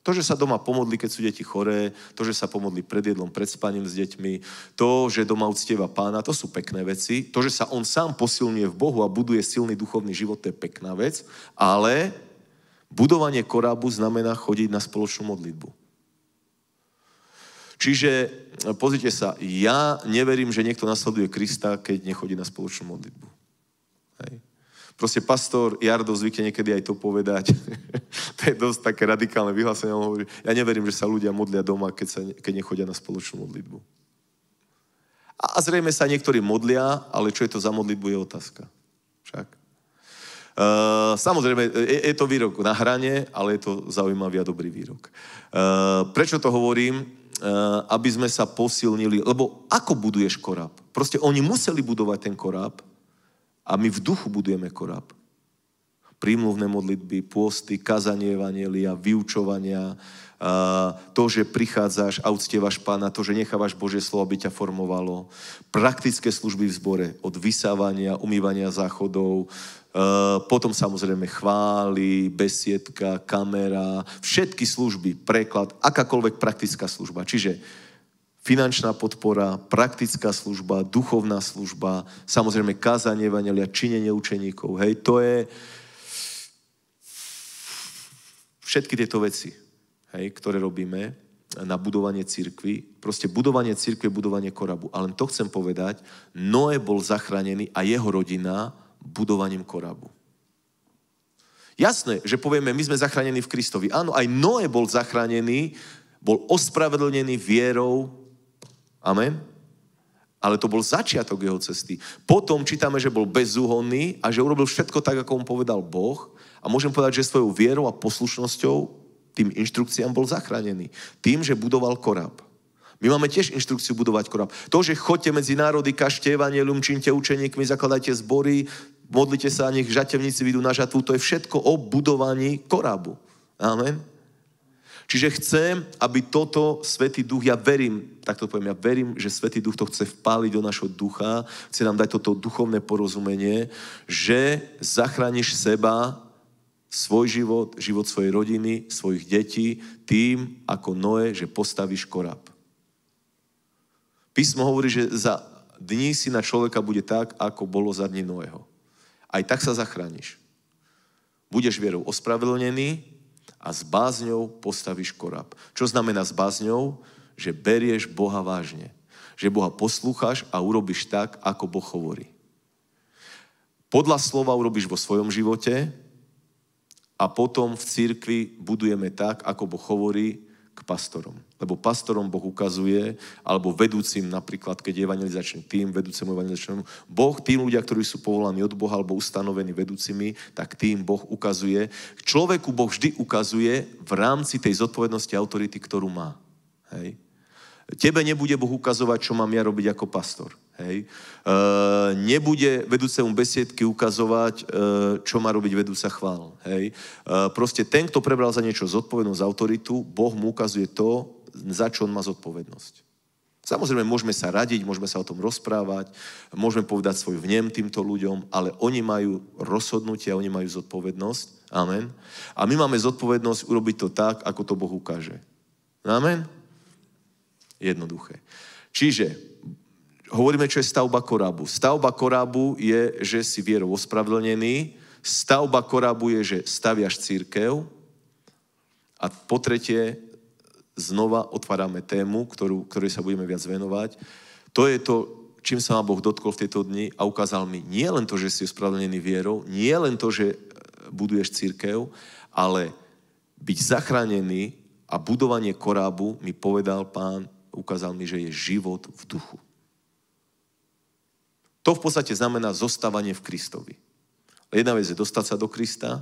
To, že sa doma pomodli, keď sú deti choré, to, že sa pomodli pred jedlom, pred spaním s deťmi, to, že doma uctieva pána, to sú pekné veci. To, že sa on sám posilňuje v Bohu a buduje silný duchovný život, to je pekná vec. Ale budovanie korábu znamená chodiť na spoločnú modlitbu. Čiže eh, pozrite sa, ja neverím, že niekto nasleduje Krista, keď nechodí na spoločnú modlitbu. Proste pastor Jardo zvykne niekedy aj to povedať. to je dosť také radikálne vyhlásenie. On hovorí, ja neverím, že sa ľudia modlia doma, keď, sa, keď nechodia na spoločnú modlitbu. A, a zrejme sa niektorí modlia, ale čo je to za modlitbu, je otázka. Však. Uh, samozrejme, je, e, je to výrok na hrane, ale je to zaujímavý a dobrý výrok. Uh, prečo to hovorím? Uh, aby sme sa posilnili. Lebo ako buduješ koráb? Proste oni museli budovať ten koráb, a my v duchu budujeme koráb. Prímluvné modlitby, pôsty, kazanie evanielia, vyučovania, to, že prichádzaš a uctievaš pána, to, že nechávaš Božie slovo, aby ťa formovalo. Praktické služby v zbore, od vysávania, umývania záchodov, potom samozrejme chvály, besiedka, kamera, všetky služby, preklad, akákoľvek praktická služba. Čiže finančná podpora, praktická služba, duchovná služba, samozrejme kázanie vanelia, činenie učeníkov. Hej, to je všetky tieto veci, hej, ktoré robíme na budovanie cirkvy. Proste budovanie cirkvy je budovanie korabu. Ale to chcem povedať, Noé bol zachránený a jeho rodina budovaním korabu. Jasné, že povieme, my sme zachránení v Kristovi. Áno, aj Noé bol zachránený, bol ospravedlnený vierou Amen? Ale to bol začiatok jeho cesty. Potom čítame, že bol bezúhonný a že urobil všetko tak, ako mu povedal Boh. A môžem povedať, že svojou vierou a poslušnosťou tým inštrukciám bol zachránený. Tým, že budoval koráb. My máme tiež inštrukciu budovať koráb. To, že chodte medzi národy, kažte evanielum, činte učeníkmi, zakladajte zbory, modlite sa, nech žatevníci vidú na žatvu, to je všetko o budovaní korábu. Amen. Čiže chcem, aby toto Svetý Duch, ja verím, tak to poviem, ja verím, že Svetý Duch to chce vpáliť do našho ducha, chce nám dať toto duchovné porozumenie, že zachrániš seba, svoj život, život svojej rodiny, svojich detí, tým, ako Noé, že postavíš korab. Písmo hovorí, že za dní si na človeka bude tak, ako bolo za dní Noého. Aj tak sa zachrániš. Budeš vierou ospravedlnený, a s bázňou postavíš korab. Čo znamená s bázňou? Že berieš Boha vážne. Že Boha poslúchaš a urobíš tak, ako Boh hovorí. Podľa slova urobíš vo svojom živote a potom v církvi budujeme tak, ako Boh hovorí, k pastorom. Lebo pastorom Boh ukazuje, alebo vedúcim napríklad, keď je evangelizačný tým, vedúcemu evangelizačnému, Boh tým ľudia, ktorí sú povolaní od Boha alebo ustanovení vedúcimi, tak tým Boh ukazuje. Človeku Boh vždy ukazuje v rámci tej zodpovednosti autority, ktorú má. Hej? Tebe nebude Boh ukazovať, čo mám ja robiť ako pastor. Hej. E, nebude vedúcemu besiedky ukazovať, e, čo má robiť vedúca chvál. Hej. E, proste ten, kto prebral za niečo zodpovednosť, autoritu, Boh mu ukazuje to, za čo on má zodpovednosť. Samozrejme, môžeme sa radiť, môžeme sa o tom rozprávať, môžeme povedať svoj vnem týmto ľuďom, ale oni majú rozhodnutie a oni majú zodpovednosť. Amen. A my máme zodpovednosť urobiť to tak, ako to Boh ukáže. Amen. Jednoduché. Čiže hovoríme, čo je stavba korábu. Stavba korábu je, že si vierou ospravedlnený. Stavba korábu je, že staviaš církev. A po tretie, znova otvárame tému, ktorú, ktorej sa budeme viac venovať. To je to, čím sa ma Boh dotkol v tieto dni a ukázal mi nie len to, že si ospravedlnený vierou, nie len to, že e, buduješ církev, ale byť zachránený a budovanie korábu mi povedal pán, ukázal mi, že je život v duchu. To v podstate znamená zostávanie v Kristovi. Jedna vec je dostať sa do Krista,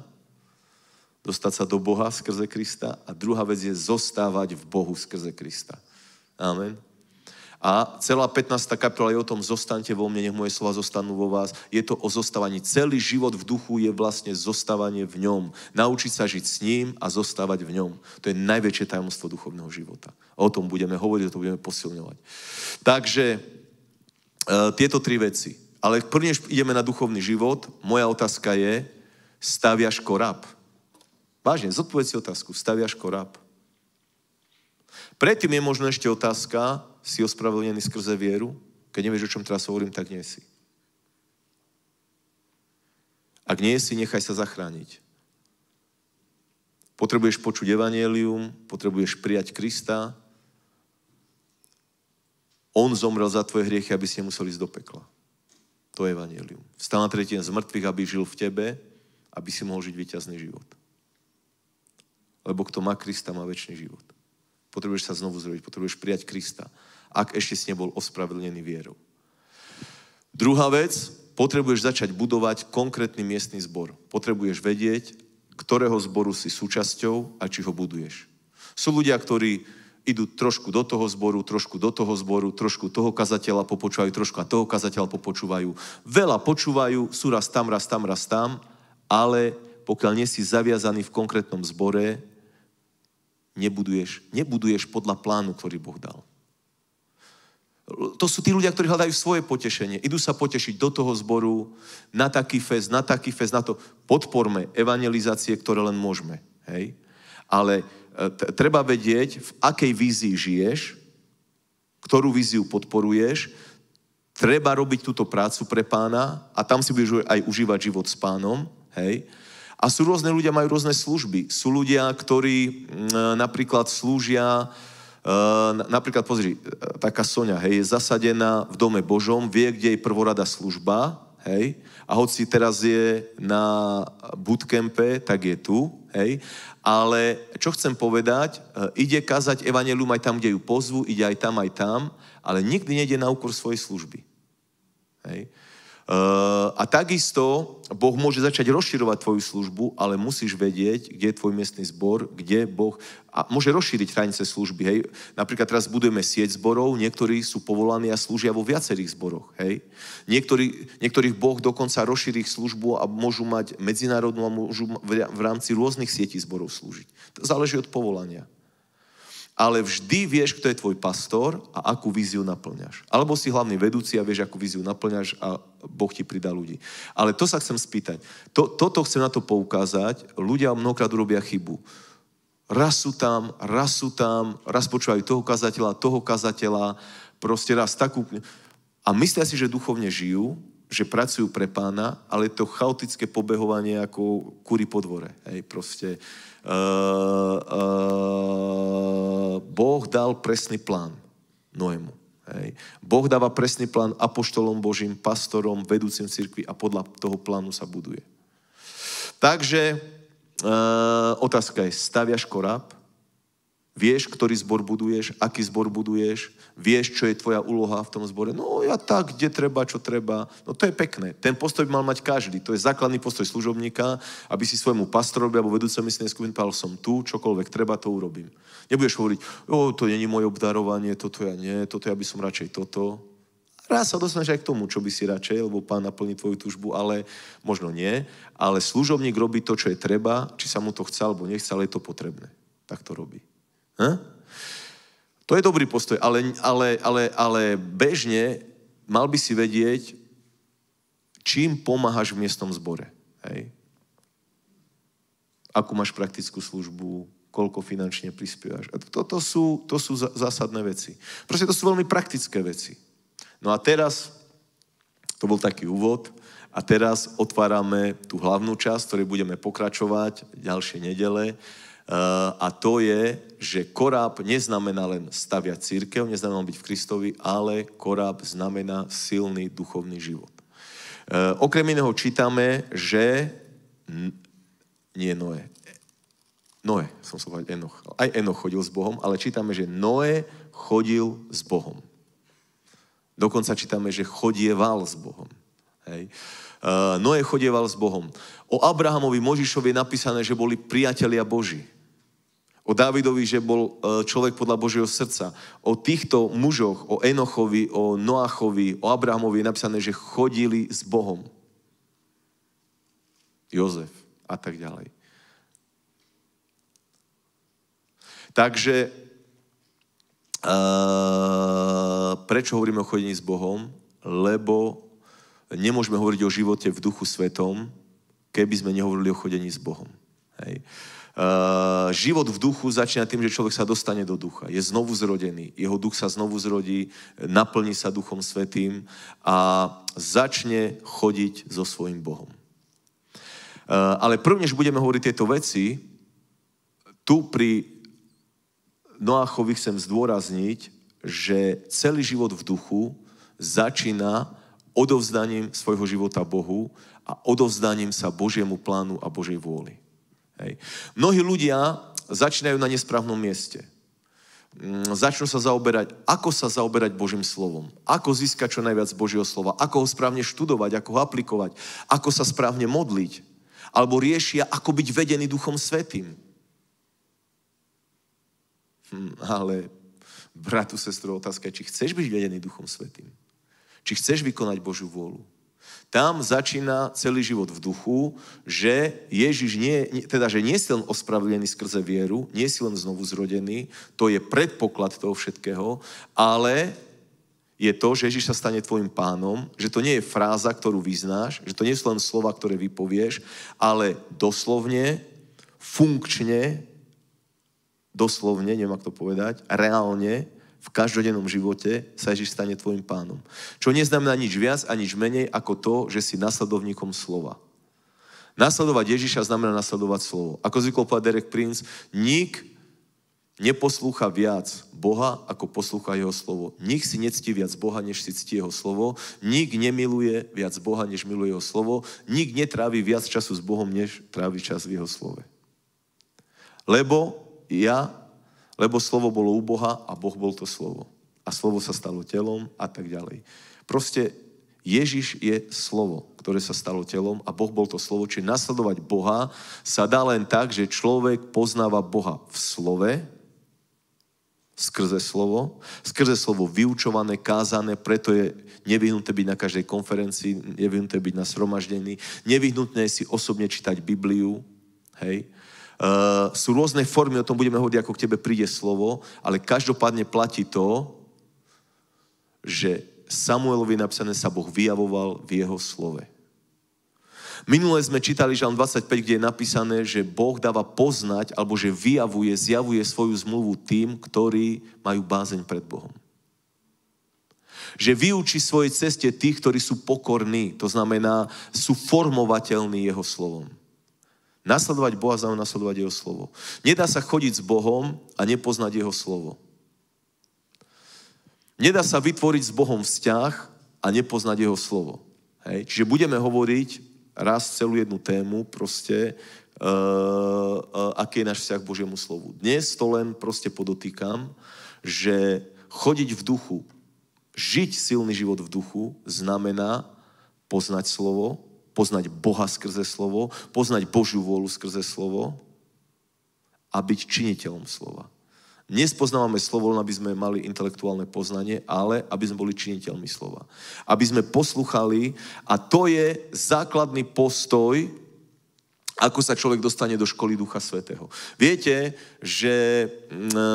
dostať sa do Boha skrze Krista a druhá vec je zostávať v Bohu skrze Krista. Amen. A celá 15. kapitola je o tom, zostaňte vo mne, nech moje slova zostanú vo vás. Je to o zostávaní. Celý život v duchu je vlastne zostávanie v ňom. Naučiť sa žiť s ním a zostávať v ňom. To je najväčšie tajomstvo duchovného života. O tom budeme hovoriť, o to budeme posilňovať. Takže e, tieto tri veci. Ale prvne ideme na duchovný život. Moja otázka je, staviaš korab? Vážne, zodpovedz si otázku, staviaš korab? Predtým je možno ešte otázka, si ospravedlnený skrze vieru? Keď nevieš, o čom teraz hovorím, tak nie si. Ak nie si, nechaj sa zachrániť. Potrebuješ počuť evanielium, potrebuješ prijať Krista. On zomrel za tvoje hriechy, aby si nemusel ísť do pekla. To je evanielium. Vstal na tretien z mŕtvych, aby žil v tebe, aby si mohol žiť víťazný život. Lebo kto má Krista, má väčší život. Potrebuješ sa znovu zrodiť, potrebuješ prijať Krista, ak ešte si nebol ospravedlnený vierou. Druhá vec, potrebuješ začať budovať konkrétny miestny zbor. Potrebuješ vedieť, ktorého zboru si súčasťou a či ho buduješ. Sú ľudia, ktorí idú trošku do toho zboru, trošku do toho zboru, trošku toho kazateľa popočúvajú, trošku a toho kazateľa popočúvajú. Veľa počúvajú, sú raz tam, raz tam, raz tam, ale pokiaľ nie si zaviazaný v konkrétnom zbore, nebuduješ, nebuduješ podľa plánu, ktorý Boh dal. To sú tí ľudia, ktorí hľadajú svoje potešenie. Idú sa potešiť do toho zboru, na taký fest, na taký fest, na to. Podporme evangelizácie, ktoré len môžeme. Hej? Ale e, t- treba vedieť, v akej vízii žiješ, ktorú víziu podporuješ, treba robiť túto prácu pre pána a tam si budeš aj užívať život s pánom, hej? A sú rôzne ľudia, majú rôzne služby. Sú ľudia, ktorí napríklad slúžia, e, napríklad pozri, e, taká Sonia, hej, je zasadená v dome Božom, vie, kde je prvorada služba, hej, a hoci teraz je na bootcampe, tak je tu, hej, ale čo chcem povedať, e, ide kazať evanelium aj tam, kde ju pozvu, ide aj tam, aj tam, ale nikdy nejde na úkor svojej služby. Hej. Eh, a takisto Boh môže začať rozširovať tvoju službu, ale musíš vedieť, kde je tvoj miestny zbor, kde Boh... A môže rozšíriť hranice služby, hej. Napríklad teraz budujeme sieť zborov, niektorí sú povolaní a slúžia vo viacerých zboroch, hej. Niektorí, niektorých Boh dokonca rozšíri ich službu a môžu mať medzinárodnú a môžu v rámci rôznych sietí zborov slúžiť. To záleží od povolania ale vždy vieš, kto je tvoj pastor a akú víziu naplňaš. Alebo si hlavný vedúci a vieš, akú víziu naplňaš a Boh ti pridá ľudí. Ale to sa chcem spýtať. To, toto chcem na to poukázať. Ľudia mnohokrát urobia chybu. Raz sú tam, raz sú tam, raz počúvajú toho kazateľa, toho kazateľa, proste raz takú... A myslia si, že duchovne žijú, že pracujú pre pána, ale to chaotické pobehovanie ako kury po dvore. Hej, proste. Uh, uh, boh dal presný plán Noému. Hej. Boh dáva presný plán apoštolom Božím, pastorom, vedúcim cirkvi a podľa toho plánu sa buduje. Takže uh, otázka je, staviaš koráb Vieš, ktorý zbor buduješ, aký zbor buduješ, vieš, čo je tvoja úloha v tom zbore. No ja tak, kde treba, čo treba. No to je pekné. Ten postoj by mal mať každý. To je základný postoj služobníka, aby si svojmu pastorovi alebo vedúcemu miestnej skupiny povedal, som tu, čokoľvek treba, to urobím. Nebudeš hovoriť, o, to není moje obdarovanie, toto ja nie, toto ja by som radšej toto. Raz sa dostaneš aj k tomu, čo by si radšej, lebo pán naplní tvoju túžbu, ale možno nie. Ale služobník robí to, čo je treba, či sa mu to chce alebo nechce, ale je to potrebné. Tak to robí. Ha? To je dobrý postoj, ale, ale, ale, ale bežne mal by si vedieť, čím pomáhaš v miestnom zbore. Hej? Akú máš praktickú službu, koľko finančne prispievaš. A to, to, sú, to sú zásadné veci. Proste to sú veľmi praktické veci. No a teraz, to bol taký úvod, a teraz otvárame tú hlavnú časť, ktorej budeme pokračovať ďalšie nedele. Eh, a to je, že koráb neznamená len staviať církev, neznamená byť v Kristovi, ale koráb znamená silný duchovný život. Eh, okrem iného čítame, že nie Noé. Noé, som sa povedal Enoch. Aj Enoch chodil s Bohom, ale čítame, že Noé chodil s Bohom. Dokonca čítame, že chodieval s Bohom. Hej. Eh, Noé chodieval s Bohom. O Abrahamovi Možišovi je napísané, že boli priatelia Boží o Dávidovi, že bol e, človek podľa Božieho srdca. O týchto mužoch, o Enochovi, o Noachovi, o Abrahamovi je napísané, že chodili s Bohom. Jozef a tak ďalej. Takže uh, prečo hovoríme o chodení s Bohom? Lebo nemôžeme hovoriť o živote v duchu svetom, keby sme nehovorili o chodení s Bohom. Hej. Uh, Eh, život v duchu začína tým, že človek sa dostane do ducha. Je znovu zrodený. Jeho duch sa znovu zrodí, naplní sa duchom svetým a začne chodiť so svojím Bohom. Eh, ale prv, než budeme hovoriť tieto veci, tu pri Noáchovi chcem zdôrazniť, že celý život v duchu začína odovzdaním svojho života Bohu a odovzdaním sa Božiemu plánu a Božej vôli. Hej. Mnohí ľudia začínajú na nesprávnom mieste. Mm, začnú sa zaoberať, ako sa zaoberať Božím slovom, ako získať čo najviac Božieho slova, ako ho správne študovať, ako ho aplikovať, ako sa správne modliť, alebo riešia, ako byť vedený Duchom Svetým. Hm, ale bratu, sestru, otázka je, či chceš byť vedený Duchom Svetým? Či chceš vykonať Božiu vôľu? Tam začína celý život v duchu, že Ježiš nie, teda, že nie si len ospravedlený skrze vieru, nie si len znovu zrodený, to je predpoklad toho všetkého, ale je to, že Ježiš sa stane tvojim pánom, že to nie je fráza, ktorú vyznáš, že to nie sú len slova, ktoré vypovieš, ale doslovne, funkčne, doslovne, neviem, ako to povedať, reálne v každodennom živote sa Ježiš stane tvojim pánom. Čo neznamená nič viac a nič menej ako to, že si nasledovníkom slova. Nasledovať Ježiša znamená nasledovať slovo. Ako zvykol povedať Derek Prince, nik neposlúcha viac Boha, ako poslúcha Jeho slovo. Nik si nectí viac Boha, než si ctí Jeho slovo. Nik nemiluje viac Boha, než miluje Jeho slovo. Nik netrávi viac času s Bohom, než trávi čas v Jeho slove. Lebo ja lebo slovo bolo u Boha a Boh bol to slovo. A slovo sa stalo telom a tak ďalej. Proste Ježiš je slovo, ktoré sa stalo telom a Boh bol to slovo. Čiže nasledovať Boha sa dá len tak, že človek poznáva Boha v slove, skrze slovo, skrze slovo vyučované, kázané, preto je nevyhnuté byť na každej konferencii, nevyhnuté byť na sromaždení, nevyhnutné si osobne čítať Bibliu, hej, Uh, sú rôzne formy, o tom budeme hovoriť, ako k tebe príde slovo, ale každopádne platí to, že Samuelovi napísané sa Boh vyjavoval v jeho slove. Minule sme čítali Žalm 25, kde je napísané, že Boh dáva poznať, alebo že vyjavuje, zjavuje svoju zmluvu tým, ktorí majú bázeň pred Bohom. Že vyučí svojej ceste tých, ktorí sú pokorní, to znamená, sú formovateľní jeho slovom. Nasledovať Boha znamená nasledovať Jeho slovo. Nedá sa chodiť s Bohom a nepoznať Jeho slovo. Nedá sa vytvoriť s Bohom vzťah a nepoznať Jeho slovo. Hej? Čiže budeme hovoriť raz celú jednu tému proste, uh, uh, aký je náš vzťah k Božiemu slovu. Dnes to len proste podotýkam, že chodiť v duchu, žiť silný život v duchu, znamená poznať slovo, poznať Boha skrze slovo, poznať Božiu vôľu skrze slovo a byť činiteľom slova. Nespoznávame slovo, aby sme mali intelektuálne poznanie, ale aby sme boli činiteľmi slova. Aby sme posluchali a to je základný postoj, ako sa človek dostane do školy Ducha Svetého. Viete, že mm, e, e,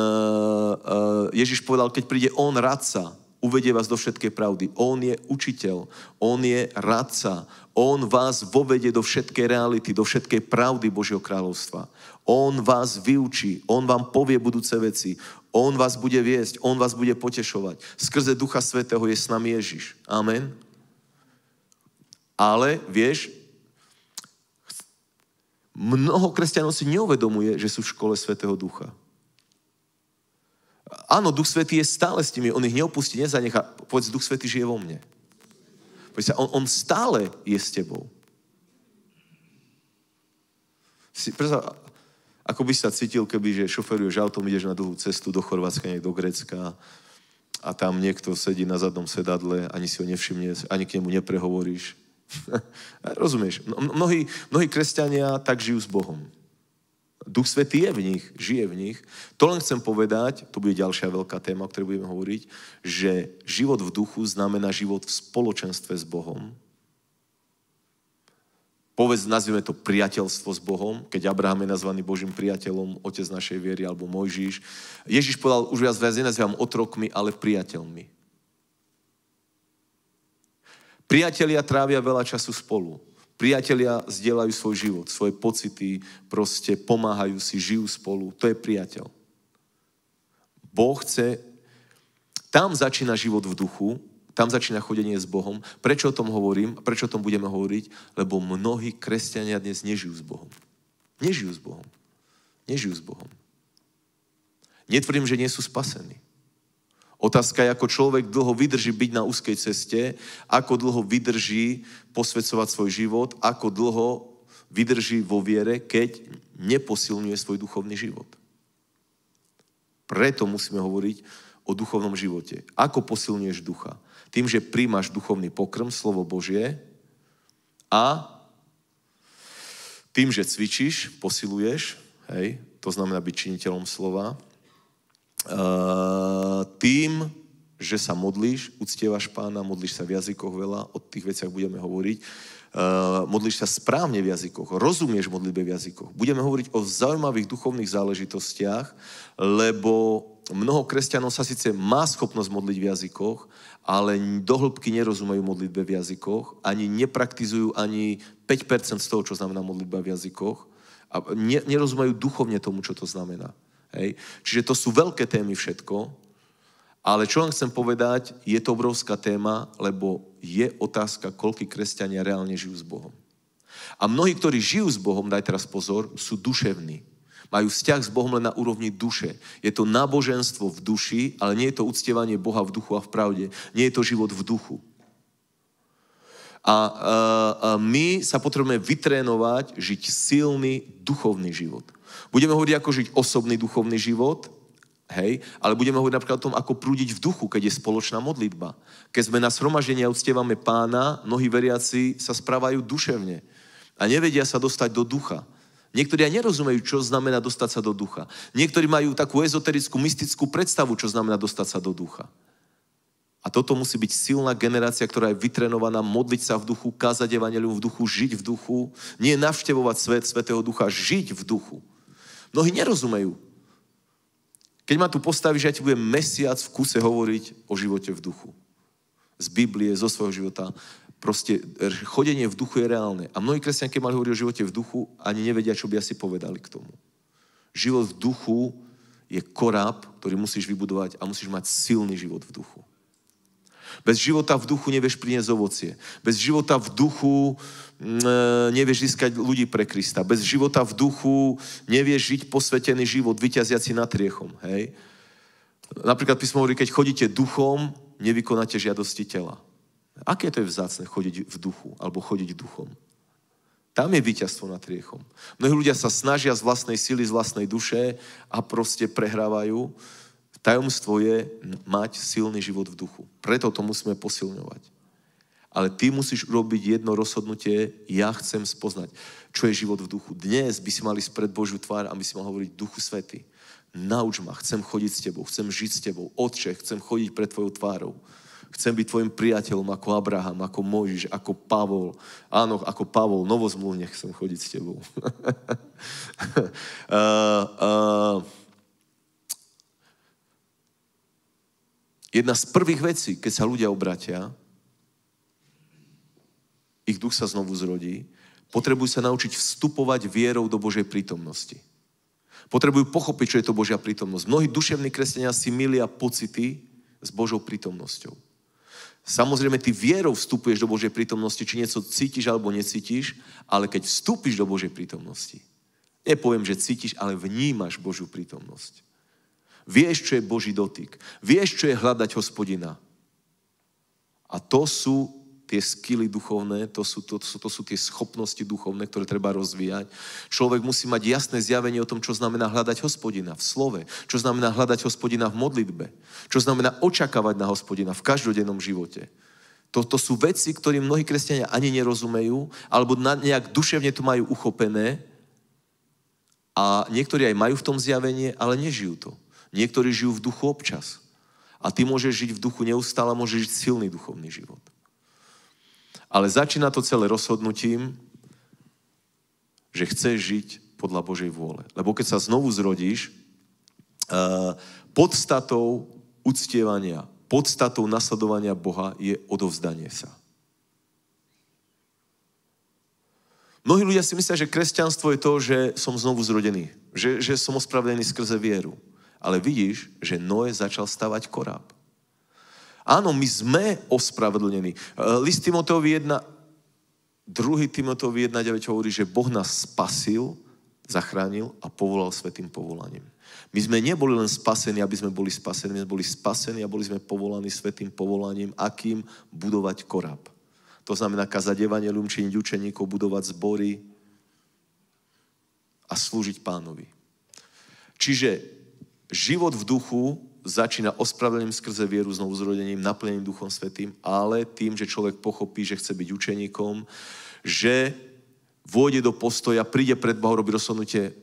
Ježiš povedal, keď príde on radca, uvedie vás do všetkej pravdy. On je učiteľ, on je radca, on vás vovedie do všetkej reality, do všetkej pravdy Božieho kráľovstva. On vás vyučí, on vám povie budúce veci, on vás bude viesť, on vás bude potešovať. Skrze Ducha Svetého je s nami Ježiš. Amen. Ale, vieš, mnoho kresťanov si neuvedomuje, že sú v škole Svetého Ducha. Áno, Duch Svetý je stále s nimi, on ich neopustí, nezanechá. Povedz, Duch Svetý žije vo mne. Povedz sa, on, on stále je s tebou. Si, preto, ako by sa cítil, keby že šoferuješ autom, ideš na dlhú cestu do Chorvátska, nejak do Grécka a tam niekto sedí na zadnom sedadle, ani si ho nevšimne, ani k nemu neprehovoríš. Rozumieš? Mnohí, mnohí kresťania tak žijú s Bohom. Duch Svetý je v nich, žije v nich. To len chcem povedať, to bude ďalšia veľká téma, o ktorej budeme hovoriť, že život v duchu znamená život v spoločenstve s Bohom. Povedz, nazvime to priateľstvo s Bohom, keď Abraham je nazvaný Božím priateľom, otec našej viery, alebo Mojžiš. Ježiš povedal, už viac viac nenazývam otrokmi, ale priateľmi. Priatelia trávia veľa času spolu. Priatelia zdieľajú svoj život, svoje pocity, proste pomáhajú si, žijú spolu. To je priateľ. Boh chce, tam začína život v duchu, tam začína chodenie s Bohom. Prečo o tom hovorím? Prečo o tom budeme hovoriť? Lebo mnohí kresťania dnes nežijú s Bohom. Nežijú s Bohom. Nežijú s Bohom. Netvrdím, že nie sú spasení. Otázka je, ako človek dlho vydrží byť na úzkej ceste, ako dlho vydrží posvedcovať svoj život, ako dlho vydrží vo viere, keď neposilňuje svoj duchovný život. Preto musíme hovoriť o duchovnom živote. Ako posilňuješ ducha? Tým, že príjmaš duchovný pokrm, slovo Božie a tým, že cvičíš, posiluješ, hej, to znamená byť činiteľom slova, Uh, tým, že sa modlíš, uctievaš pána, modlíš sa v jazykoch veľa, o tých veciach budeme hovoriť, uh, modlíš sa správne v jazykoch, rozumieš modlitbe v jazykoch. Budeme hovoriť o zaujímavých duchovných záležitostiach, lebo mnoho kresťanov sa síce má schopnosť modliť v jazykoch, ale do hĺbky nerozumejú modlitbe v jazykoch, ani nepraktizujú ani 5% z toho, čo znamená modlitba v jazykoch a nerozumejú duchovne tomu, čo to znamená. Hej. Čiže to sú veľké témy všetko, ale čo vám chcem povedať, je to obrovská téma, lebo je otázka, koľko kresťania reálne žijú s Bohom. A mnohí, ktorí žijú s Bohom, daj teraz pozor, sú duševní. Majú vzťah s Bohom len na úrovni duše. Je to náboženstvo v duši, ale nie je to uctievanie Boha v duchu a v pravde. Nie je to život v duchu. A, a, a my sa potrebujeme vytrénovať, žiť silný duchovný život. Budeme hovoriť, ako žiť osobný duchovný život, Hej? Ale budeme hovoriť napríklad o tom, ako prúdiť v duchu, keď je spoločná modlitba. Keď sme na shromaždení a uctievame pána, mnohí veriaci sa správajú duševne a nevedia sa dostať do ducha. Niektorí aj nerozumejú, čo znamená dostať sa do ducha. Niektorí majú takú ezoterickú, mystickú predstavu, čo znamená dostať sa do ducha. A toto musí byť silná generácia, ktorá je vytrenovaná modliť sa v duchu, kázať evangelium v duchu, žiť v duchu, nie navštevovať svet, svetého ducha, žiť v duchu. Mnohí nerozumejú. Keď ma tu postavíš, ja ti budem mesiac v kuse hovoriť o živote v duchu. Z Biblie, zo svojho života. Proste chodenie v duchu je reálne. A mnohí kresťania, keď mali hovoriť o živote v duchu, ani nevedia, čo by asi povedali k tomu. Život v duchu je koráb, ktorý musíš vybudovať a musíš mať silný život v duchu. Bez života v duchu nevieš priniesť ovocie. Bez života v duchu Mm, e, nevieš získať ľudí pre Krista. Bez života v duchu nevieš žiť posvetený život, vyťaziaci nad riechom. Hej? Napríklad písmo hovorí, keď chodíte duchom, nevykonáte žiadosti tela. Aké to je vzácne chodiť v duchu, alebo chodiť duchom? Tam je víťazstvo nad riechom. Mnohí ľudia sa snažia z vlastnej sily, z vlastnej duše a proste prehrávajú. Tajomstvo je mať silný život v duchu. Preto to musíme posilňovať. Ale ty musíš urobiť jedno rozhodnutie, ja chcem spoznať, čo je život v duchu. Dnes by si mali spred Božiu tvár a by si mal hovoriť Duchu Svety. Nauč ma, chcem chodiť s tebou, chcem žiť s tebou. Otče, chcem chodiť pred tvojou tvárou. Chcem byť tvojim priateľom ako Abraham, ako Mojžiš, ako Pavol. Áno, ako Pavol, novozmluvne chcem chodiť s tebou. uh, uh, jedna z prvých vecí, keď sa ľudia obratia, ich duch sa znovu zrodí, potrebujú sa naučiť vstupovať vierou do Božej prítomnosti. Potrebujú pochopiť, čo je to Božia prítomnosť. Mnohí duševní kresťania si milia pocity s Božou prítomnosťou. Samozrejme, ty vierou vstupuješ do Božej prítomnosti, či niečo cítiš alebo necítiš, ale keď vstúpiš do Božej prítomnosti, nepoviem, že cítiš, ale vnímaš Božiu prítomnosť. Vieš, čo je Boží dotyk. Vieš, čo je hľadať hospodina. A to sú tie skily duchovné, to sú, to, to, sú, to sú tie schopnosti duchovné, ktoré treba rozvíjať. Človek musí mať jasné zjavenie o tom, čo znamená hľadať hospodina v slove, čo znamená hľadať hospodina v modlitbe, čo znamená očakávať na hospodina v každodennom živote. Toto sú veci, ktoré mnohí kresťania ani nerozumejú, alebo na, nejak duševne to majú uchopené a niektorí aj majú v tom zjavenie, ale nežijú to. Niektorí žijú v duchu občas. A ty môžeš žiť v duchu neustále, môžeš žiť silný duchovný život. Ale začína to celé rozhodnutím, že chceš žiť podľa Božej vôle. Lebo keď sa znovu zrodíš, eh, podstatou uctievania, podstatou nasledovania Boha je odovzdanie sa. Mnohí ľudia si myslia, že kresťanstvo je to, že som znovu zrodený, že, že som ospravedlený skrze vieru. Ale vidíš, že Noé začal stavať koráb. Áno, my sme ospravedlnení. E, list Timoteovi 1, 2 Timoteovi 9 hovorí, že Boh nás spasil, zachránil a povolal svetým povolaním. My sme neboli len spasení, aby sme boli spasení, my sme boli spasení a boli sme povolaní svetým povolaním, akým budovať korab. To znamená kazať evanelium, činiť učeníkov, budovať zbory a slúžiť pánovi. Čiže život v duchu začína ospravedlením skrze vieru, znovuzrodením, naplnením Duchom Svetým, ale tým, že človek pochopí, že chce byť učeníkom, že vôjde do postoja, príde pred Boha, robí rozhodnutie,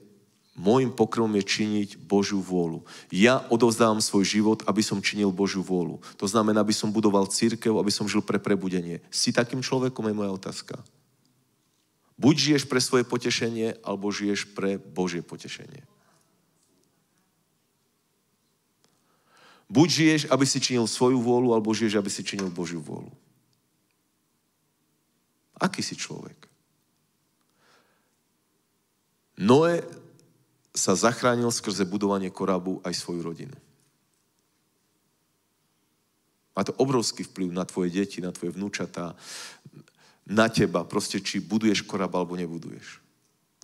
môjim pokrom je činiť Božiu vôľu. Ja odovzdávam svoj život, aby som činil Božiu vôľu. To znamená, aby som budoval církev, aby som žil pre prebudenie. Si takým človekom je moja otázka. Buď žiješ pre svoje potešenie, alebo žiješ pre Božie potešenie. Buď žiješ, aby si činil svoju vôľu, alebo žiješ, aby si činil Božiu vôľu. Aký si človek? Noé sa zachránil skrze budovanie korábu aj svoju rodinu. Má to obrovský vplyv na tvoje deti, na tvoje vnúčatá, na teba. Proste, či buduješ korab, alebo nebuduješ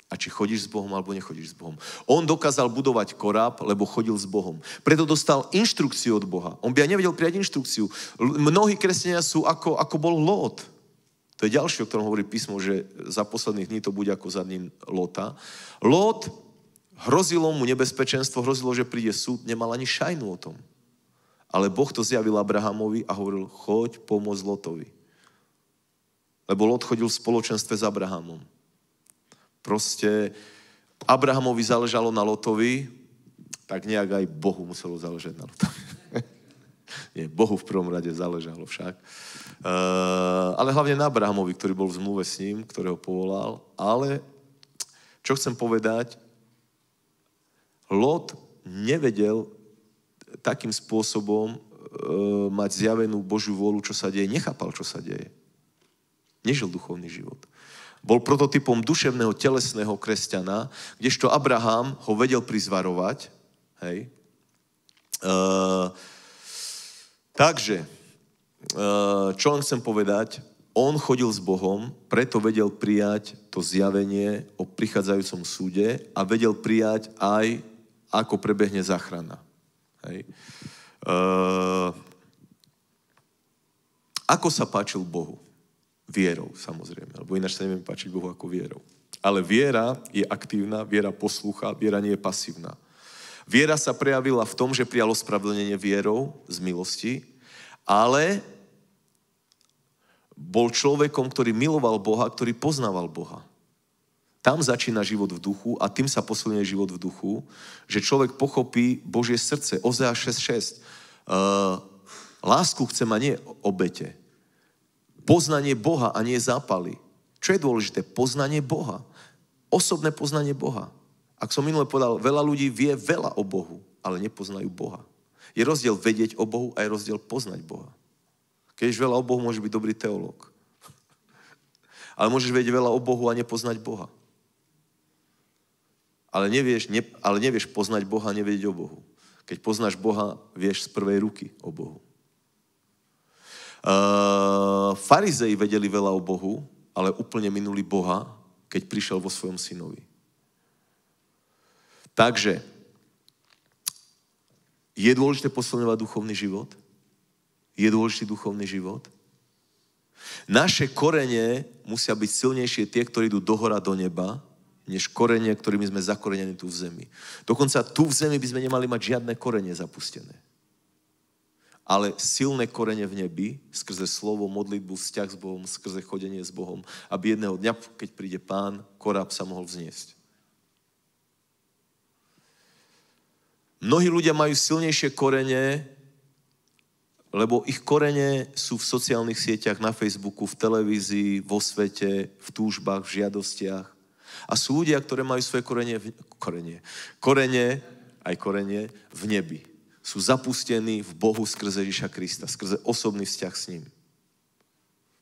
a či chodíš s Bohom alebo nechodíš s Bohom. On dokázal budovať koráb, lebo chodil s Bohom. Preto dostal inštrukciu od Boha. On by aj nevedel prijať inštrukciu. Mnohí kresťania sú ako, ako bol Lot. To je ďalšie, o ktorom hovorí písmo, že za posledných dní to bude ako za ním Lota. Lot, hrozilo mu nebezpečenstvo, hrozilo, že príde súd, nemal ani šajnu o tom. Ale Boh to zjavil Abrahamovi a hovoril, choď pomôcť Lotovi. Lebo Lot chodil v spoločenstve s Abrahamom. Proste Abrahamovi záležalo na Lotovi, tak nejak aj Bohu muselo záležať na Lotovi. Nie, Bohu v prvom rade záležalo však. E, ale hlavne na Abrahamovi, ktorý bol v zmluve s ním, ktorého povolal. Ale čo chcem povedať, Lot nevedel takým spôsobom e, mať zjavenú Božiu vôľu, čo sa deje. Nechápal, čo sa deje. Nežil duchovný život. Bol prototypom duševného, telesného kresťana, kdežto Abraham ho vedel prizvarovať. Hej. E, takže, e, čo vám chcem povedať? On chodil s Bohom, preto vedel prijať to zjavenie o prichádzajúcom súde a vedel prijať aj, ako prebehne záchrana. Hej. E, ako sa páčil Bohu? Vierou, samozrejme. Lebo ináč sa neviem páčiť Bohu ako vierou. Ale viera je aktívna, viera poslúcha, viera nie je pasívna. Viera sa prejavila v tom, že prijal ospravedlnenie vierou z milosti, ale bol človekom, ktorý miloval Boha, ktorý poznával Boha. Tam začína život v duchu a tým sa posilňuje život v duchu, že človek pochopí Božie srdce. Ozea 6.6. Uh, lásku chce a nie obete poznanie Boha a nie zápaly. Čo je dôležité? Poznanie Boha. Osobné poznanie Boha. Ak som minule povedal, veľa ľudí vie veľa o Bohu, ale nepoznajú Boha. Je rozdiel vedieť o Bohu a je rozdiel poznať Boha. Keď ješ veľa o Bohu, môžeš byť dobrý teológ. Ale môžeš vedieť veľa o Bohu a nepoznať Boha. Ale nevieš, ne, ale nevieš poznať Boha a nevedieť o Bohu. Keď poznáš Boha, vieš z prvej ruky o Bohu. Eh, farizei vedeli veľa o Bohu, ale úplne minuli Boha, keď prišiel vo svojom synovi. Takže je dôležité posilňovať duchovný život? Je dôležitý duchovný život? Naše korene musia byť silnejšie tie, ktorí idú dohora do neba, než korene, ktorými sme zakorenení tu v zemi. Dokonca tu v zemi by sme nemali mať žiadne korene zapustené ale silné korene v nebi, skrze slovo, modlitbu, vzťah s Bohom, skrze chodenie s Bohom, aby jedného dňa, keď príde pán, koráb sa mohol vzniesť. Mnohí ľudia majú silnejšie korene, lebo ich korene sú v sociálnych sieťach, na Facebooku, v televízii, vo svete, v túžbách, v žiadostiach. A sú ľudia, ktoré majú svoje korene, v, korene, korene, aj korene v nebi sú zapustení v Bohu skrze Ježiša Krista, skrze osobný vzťah s ním.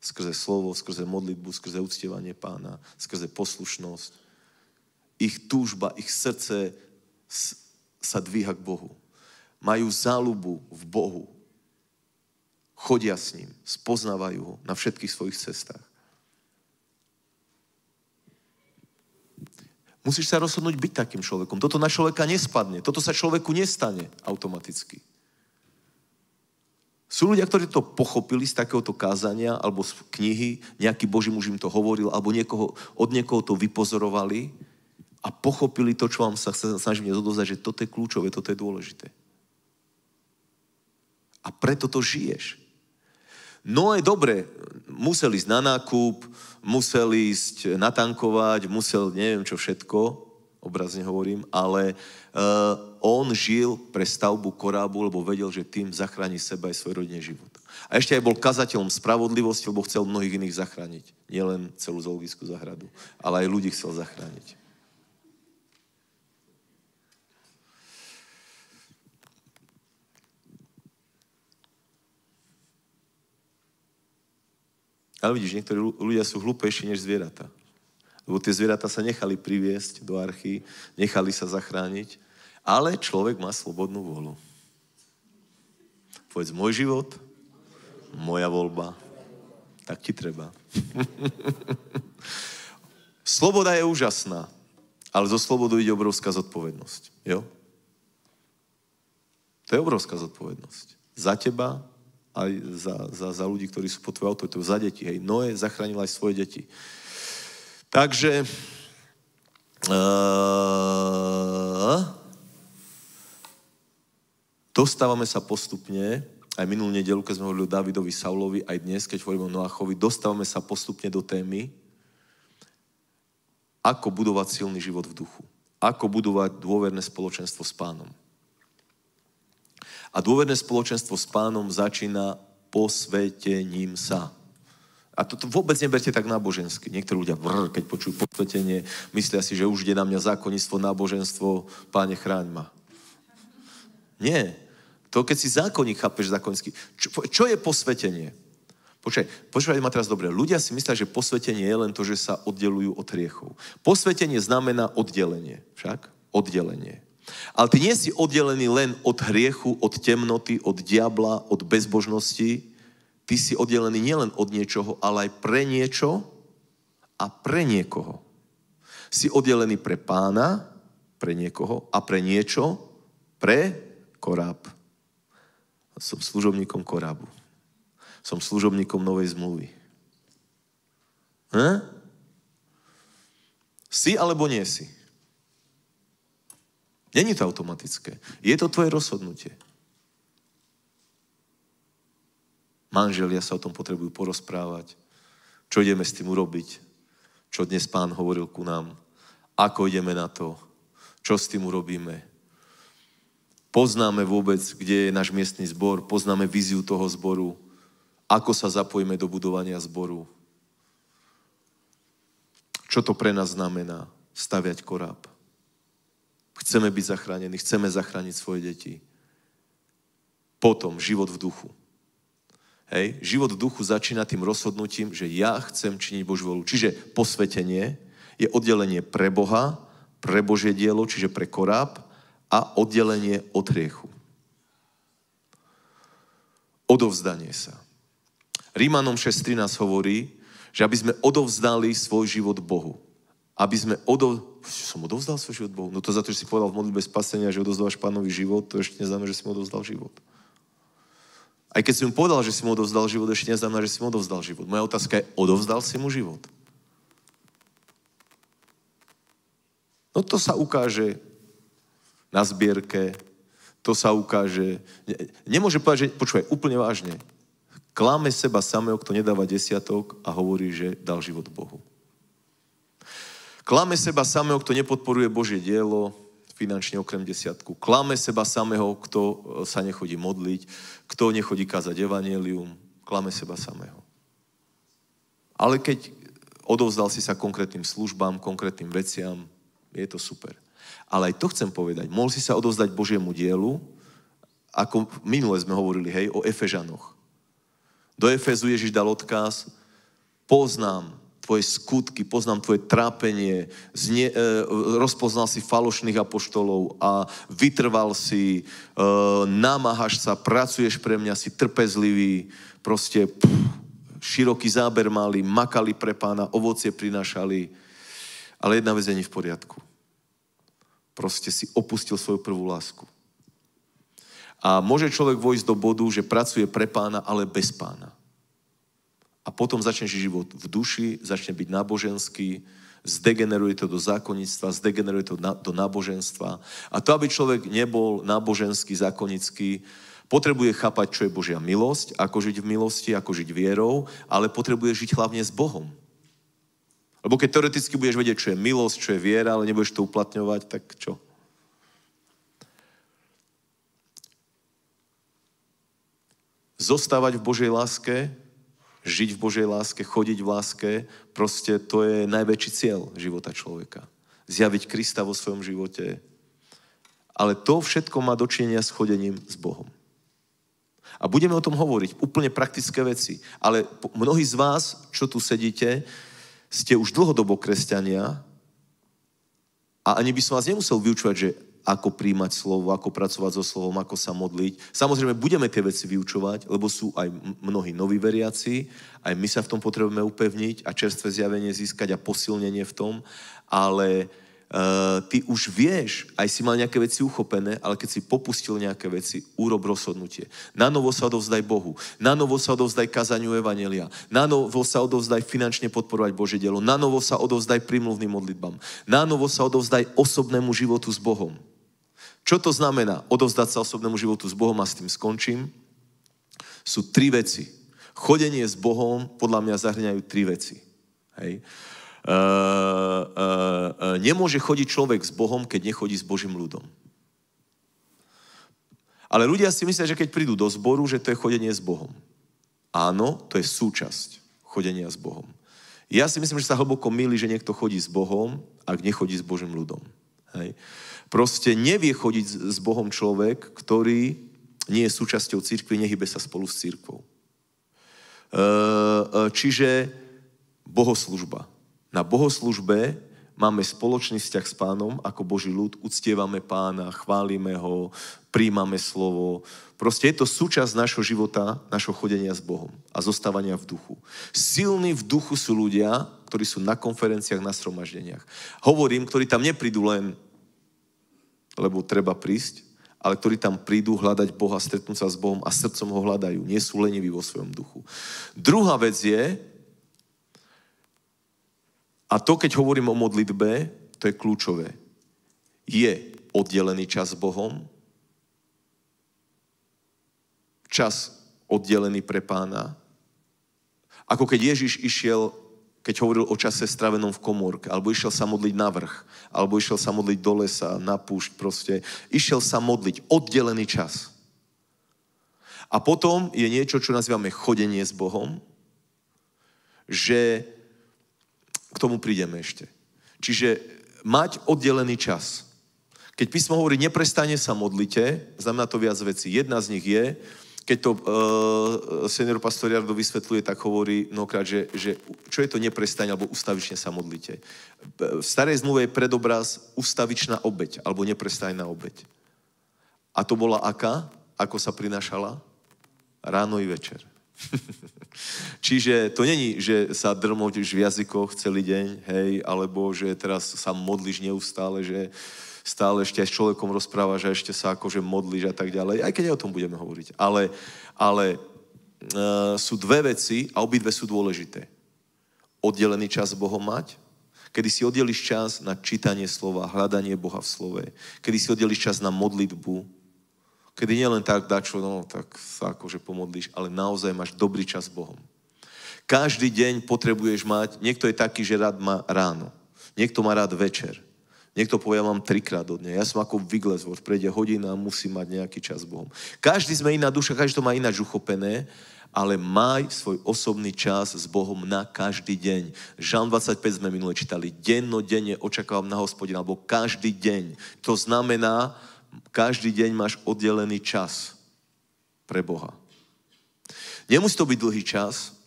Skrze slovo, skrze modlitbu, skrze uctievanie pána, skrze poslušnosť. Ich túžba, ich srdce sa dvíha k Bohu. Majú záľubu v Bohu. Chodia s ním, spoznávajú ho na všetkých svojich cestách. Musíš sa rozhodnúť byť takým človekom. Toto na človeka nespadne. Toto sa človeku nestane automaticky. Sú ľudia, ktorí to pochopili z takéhoto kázania alebo z knihy, nejaký Boží muž im to hovoril, alebo niekoho, od niekoho to vypozorovali a pochopili to, čo vám sa snažím dodozať, že toto je kľúčové, toto je dôležité. A preto to žiješ. No je dobre, musel ísť na nákup, musel ísť natankovať, musel neviem čo všetko, obrazne hovorím, ale uh, on žil pre stavbu korábu, lebo vedel, že tým zachráni seba aj svoj rodinný život. A ešte aj bol kazateľom spravodlivosti, lebo chcel mnohých iných zachrániť. Nielen celú zoologickú zahradu, ale aj ľudí chcel zachrániť. Ale vidíš, niektorí ľudia sú hlúpejší než zvieratá. Lebo tie zvieratá sa nechali priviesť do archy, nechali sa zachrániť. Ale človek má slobodnú volu. Povedz, môj život, moja voľba, tak ti treba. Sloboda je úžasná, ale zo slobodu ide obrovská zodpovednosť. Jo? To je obrovská zodpovednosť. Za teba, aj za, za, za ľudí, ktorí sú pod tvojou autoritou, za deti. Hej, Noé zachránil aj svoje deti. Takže uh, dostávame sa postupne, aj minulú nedelu, keď sme hovorili o Davidovi Saulovi, aj dnes, keď hovoríme o Noachovi, dostávame sa postupne do témy, ako budovať silný život v duchu. Ako budovať dôverné spoločenstvo s pánom. A dôverné spoločenstvo s pánom začína posvetením sa. A toto vôbec neberte tak nábožensky. Niektorí ľudia, brr, keď počujú posvetenie, myslia si, že už ide na mňa zákonníctvo, náboženstvo, páne chráň ma. Nie. To, keď si zákonník chápeš zákonnícky. Čo, čo je posvetenie? Počkaj, počúvaj ma teraz dobre. Ľudia si myslia, že posvetenie je len to, že sa oddelujú od hriechov. Posvetenie znamená oddelenie. Však? Oddelenie. Ale ty nie si oddelený len od hriechu, od temnoty, od diabla, od bezbožnosti. Ty si oddelený nielen od niečoho, ale aj pre niečo a pre niekoho. Si oddelený pre pána, pre niekoho a pre niečo, pre koráb. Som služobníkom korábu. Som služobníkom novej zmluvy. Hm? Si alebo nie si? Není to automatické. Je to tvoje rozhodnutie. Manželia sa o tom potrebujú porozprávať. Čo ideme s tým urobiť? Čo dnes pán hovoril ku nám? Ako ideme na to? Čo s tým urobíme? Poznáme vôbec, kde je náš miestný zbor, poznáme viziu toho zboru, ako sa zapojíme do budovania zboru, čo to pre nás znamená staviať koráb. Chceme byť zachránení, chceme zachrániť svoje deti. Potom život v duchu. Hej, život v duchu začína tým rozhodnutím, že ja chcem činiť Božiu volu. Čiže posvetenie je oddelenie pre Boha, pre Božie dielo, čiže pre koráb a oddelenie od hriechu. Odovzdanie sa. Rímanom 6.13 hovorí, že aby sme odovzdali svoj život Bohu. Aby sme odovzdali som odovzdal svoj život Bohu. No to za to, že si povedal v modlitbe spasenia, že odovzdávaš pánovi život, to ešte neznamená, že si mu odovzdal život. Aj keď si mu povedal, že si mu odovzdal život, ešte neznamená, že si mu odovzdal život. Moja otázka je, odovzdal si mu život? No to sa ukáže na zbierke, to sa ukáže. Nemôže povedať, že, počúvaj, úplne vážne, klame seba samého, kto nedáva desiatok a hovorí, že dal život Bohu. Klame seba samého, kto nepodporuje Božie dielo, finančne okrem desiatku. Klame seba samého, kto e, sa nechodí modliť, kto nechodí kázať evanelium. Klame seba samého. Ale keď odovzdal si sa konkrétnym službám, konkrétnym veciam, je to super. Ale aj to chcem povedať. Mohol si sa odovzdať Božiemu dielu, ako minule sme hovorili, hej, o Efežanoch. Do Efezu Ježiš dal odkaz, poznám tvoje skutky, poznám tvoje trápenie, zne, e, rozpoznal si falošných apoštolov a vytrval si, e, namáhaš sa, pracuješ pre mňa, si trpezlivý, proste pff, široký záber mali, makali pre pána, ovocie prinašali, ale jedna vec je v poriadku. Proste si opustil svoju prvú lásku. A môže človek vojsť do bodu, že pracuje pre pána, ale bez pána a potom začne žiť život v duši, začne byť náboženský, zdegeneruje to do zákonnictva, zdegeneruje to do náboženstva. A to, aby človek nebol náboženský, zákonnický, potrebuje chápať, čo je Božia milosť, ako žiť v milosti, ako žiť vierou, ale potrebuje žiť hlavne s Bohom. Lebo keď teoreticky budeš vedieť, čo je milosť, čo je viera, ale nebudeš to uplatňovať, tak čo? Zostávať v Božej láske, žiť v Božej láske, chodiť v láske, proste to je najväčší cieľ života človeka. Zjaviť Krista vo svojom živote. Ale to všetko má dočinenia s chodením s Bohom. A budeme o tom hovoriť, úplne praktické veci. Ale mnohí z vás, čo tu sedíte, ste už dlhodobo kresťania a ani by som vás nemusel vyučovať, že ako príjmať slovo, ako pracovať so slovom, ako sa modliť. Samozrejme, budeme tie veci vyučovať, lebo sú aj mnohí noví veriaci, aj my sa v tom potrebujeme upevniť a čerstvé zjavenie získať a posilnenie v tom, ale uh, ty už vieš, aj si mal nejaké veci uchopené, ale keď si popustil nejaké veci, urob rozhodnutie. Na novo sa odovzdaj Bohu, na novo sa odovzdaj kazaniu Evangelia, na novo sa odovzdaj finančne podporovať Bože dielo, na novo sa odovzdaj prímluvným modlitbám, na novo sa odovzdaj osobnému životu s Bohom. Čo to znamená odovzdať sa osobnému životu s Bohom a s tým skončím? Sú tri veci. Chodenie s Bohom podľa mňa zahrňajú tri veci. Hej. Uh, uh, uh, nemôže chodiť človek s Bohom, keď nechodí s Božím ľudom. Ale ľudia si myslia, že keď prídu do zboru, že to je chodenie s Bohom. Áno, to je súčasť chodenia s Bohom. Ja si myslím, že sa hlboko milí, že niekto chodí s Bohom, ak nechodí s Božím ľudom. Hej. Uh, Proste nevie chodiť s Bohom človek, ktorý nie je súčasťou církvy, nehybe sa spolu s církvou. E, e, čiže bohoslužba. Na bohoslužbe máme spoločný vzťah s pánom, ako Boží ľud, uctievame pána, chválime ho, príjmame slovo. Proste je to súčasť našho života, našho chodenia s Bohom a zostávania v duchu. Silní v duchu sú ľudia, ktorí sú na konferenciách, na sromaždeniach. Hovorím, ktorí tam neprídu len lebo treba prísť, ale ktorí tam prídu hľadať Boha, stretnúť sa s Bohom a srdcom ho hľadajú. Nie sú leniví vo svojom duchu. Druhá vec je, a to keď hovorím o modlitbe, to je kľúčové. Je oddelený čas s Bohom, čas oddelený pre pána, ako keď Ježiš išiel keď hovoril o čase stravenom v komórke, alebo išiel sa modliť na vrch, alebo išiel sa modliť do lesa, na púšť proste. Išiel sa modliť, oddelený čas. A potom je niečo, čo nazývame chodenie s Bohom, že k tomu prídeme ešte. Čiže mať oddelený čas. Keď písmo hovorí, neprestane sa modlite, znamená to viac vecí. Jedna z nich je, keď to uh, senior pastoriardo vysvetluje, vysvetľuje, tak hovorí mnohokrát, že, že čo je to neprestaň alebo ustavične sa modlite. V starej zmluve je predobraz ustavičná obeď, alebo neprestajná obeď. A to bola aká? Ako sa prinášala? Ráno i večer. Čiže to není, že sa drmotíš v jazykoch celý deň, hej, alebo že teraz sa modlíš neustále, že uh, stále ešte aj s človekom rozpráva, že ešte sa akože modlíš a tak ďalej, aj keď aj o tom budeme hovoriť. Ale, ale e, sú dve veci a obidve sú dôležité. Oddelený čas s Bohom mať, kedy si oddeliš čas na čítanie slova, hľadanie Boha v slove, kedy si oddeliš čas na modlitbu, kedy nielen tak dačo, no tak sa akože pomodlíš, ale naozaj máš dobrý čas s Bohom. Každý deň potrebuješ mať, niekto je taký, že rád má ráno, niekto má rád večer, Niekto povie, ja mám trikrát do dňa. Ja som ako Wigglesworth, prejde hodina a musí mať nejaký čas s Bohom. Každý sme iná duša, každý to má ináč uchopené, ale maj svoj osobný čas s Bohom na každý deň. Žán 25 sme minule čítali. Dennodenne očakávam na hospodina, alebo každý deň. To znamená, každý deň máš oddelený čas pre Boha. Nemusí to byť dlhý čas.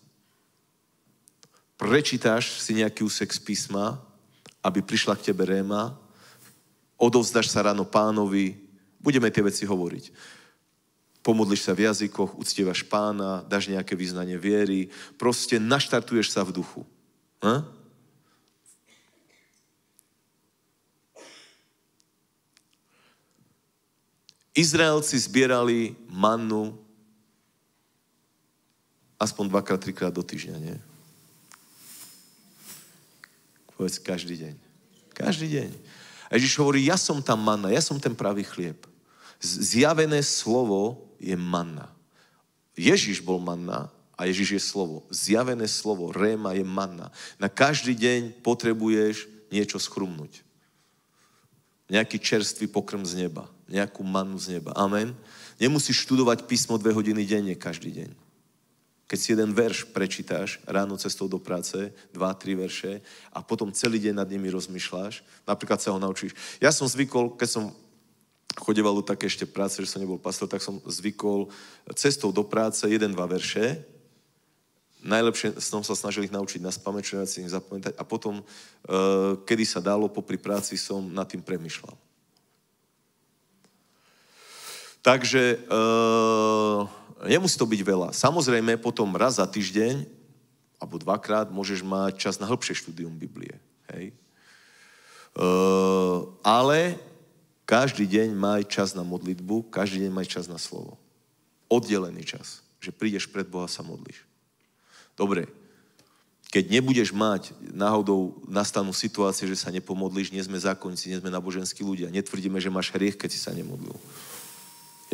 Prečítaš si nejaký úsek z písma, aby prišla k tebe réma, odovzdaš sa ráno pánovi, budeme tie veci hovoriť. Pomodliš sa v jazykoch, uctievaš pána, dáš nejaké význanie viery, proste naštartuješ sa v duchu. Ha? Hm? Izraelci zbierali mannu aspoň dvakrát, trikrát do týždňa, nie? Povedz každý deň. Každý deň. A Ježiš hovorí, ja som tá manna, ja som ten pravý chlieb. Zjavené slovo je manna. Ježiš bol manna a Ježiš je slovo. Zjavené slovo, réma je manna. Na každý deň potrebuješ niečo schrumnúť. Nejaký čerstvý pokrm z neba. Nejakú mannu z neba. Amen. Nemusíš študovať písmo dve hodiny denne každý deň. Keď si jeden verš prečítaš ráno cestou do práce, dva, tri verše a potom celý deň nad nimi rozmýšľaš, napríklad sa ho naučíš. Ja som zvykol, keď som chodeval do také ešte práce, že som nebol pastor, tak som zvykol cestou do práce jeden, dva verše, najlepšie som sa snažil ich naučiť na spamečovať, si ich zapamätať a potom, e, kedy sa dalo, popri práci som nad tým premyšľal. Takže uh, Nemusí to byť veľa. Samozrejme, potom raz za týždeň alebo dvakrát môžeš mať čas na hĺbšie štúdium Biblie. Hej? Uh, ale každý deň maj čas na modlitbu, každý deň maj čas na slovo. Oddelený čas. Že prídeš pred Boha sa modlíš. Dobre, keď nebudeš mať, náhodou nastanú situácie, že sa nepomodlíš, nie sme zákonníci, nie sme naboženskí ľudia. Netvrdíme, že máš hriech, keď si sa nemodlil.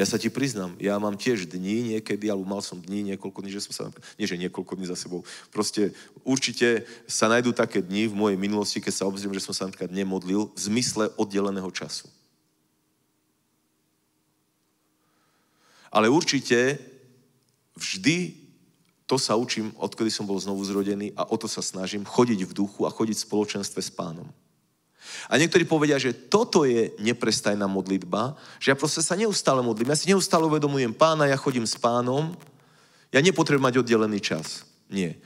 Ja sa ti priznám, ja mám tiež dní niekedy, alebo mal som dní niekoľko dní, že som sa, nie že niekoľko dní za sebou, proste určite sa najdú také dni v mojej minulosti, keď sa obzriem, že som sa napríklad nemodlil v zmysle oddeleného času. Ale určite vždy to sa učím, odkedy som bol znovu zrodený a o to sa snažím chodiť v duchu a chodiť v spoločenstve s pánom. A niektorí povedia, že toto je neprestajná modlitba, že ja proste sa neustále modlím, ja si neustále uvedomujem pána, ja chodím s pánom, ja nepotrebujem mať oddelený čas. Nie.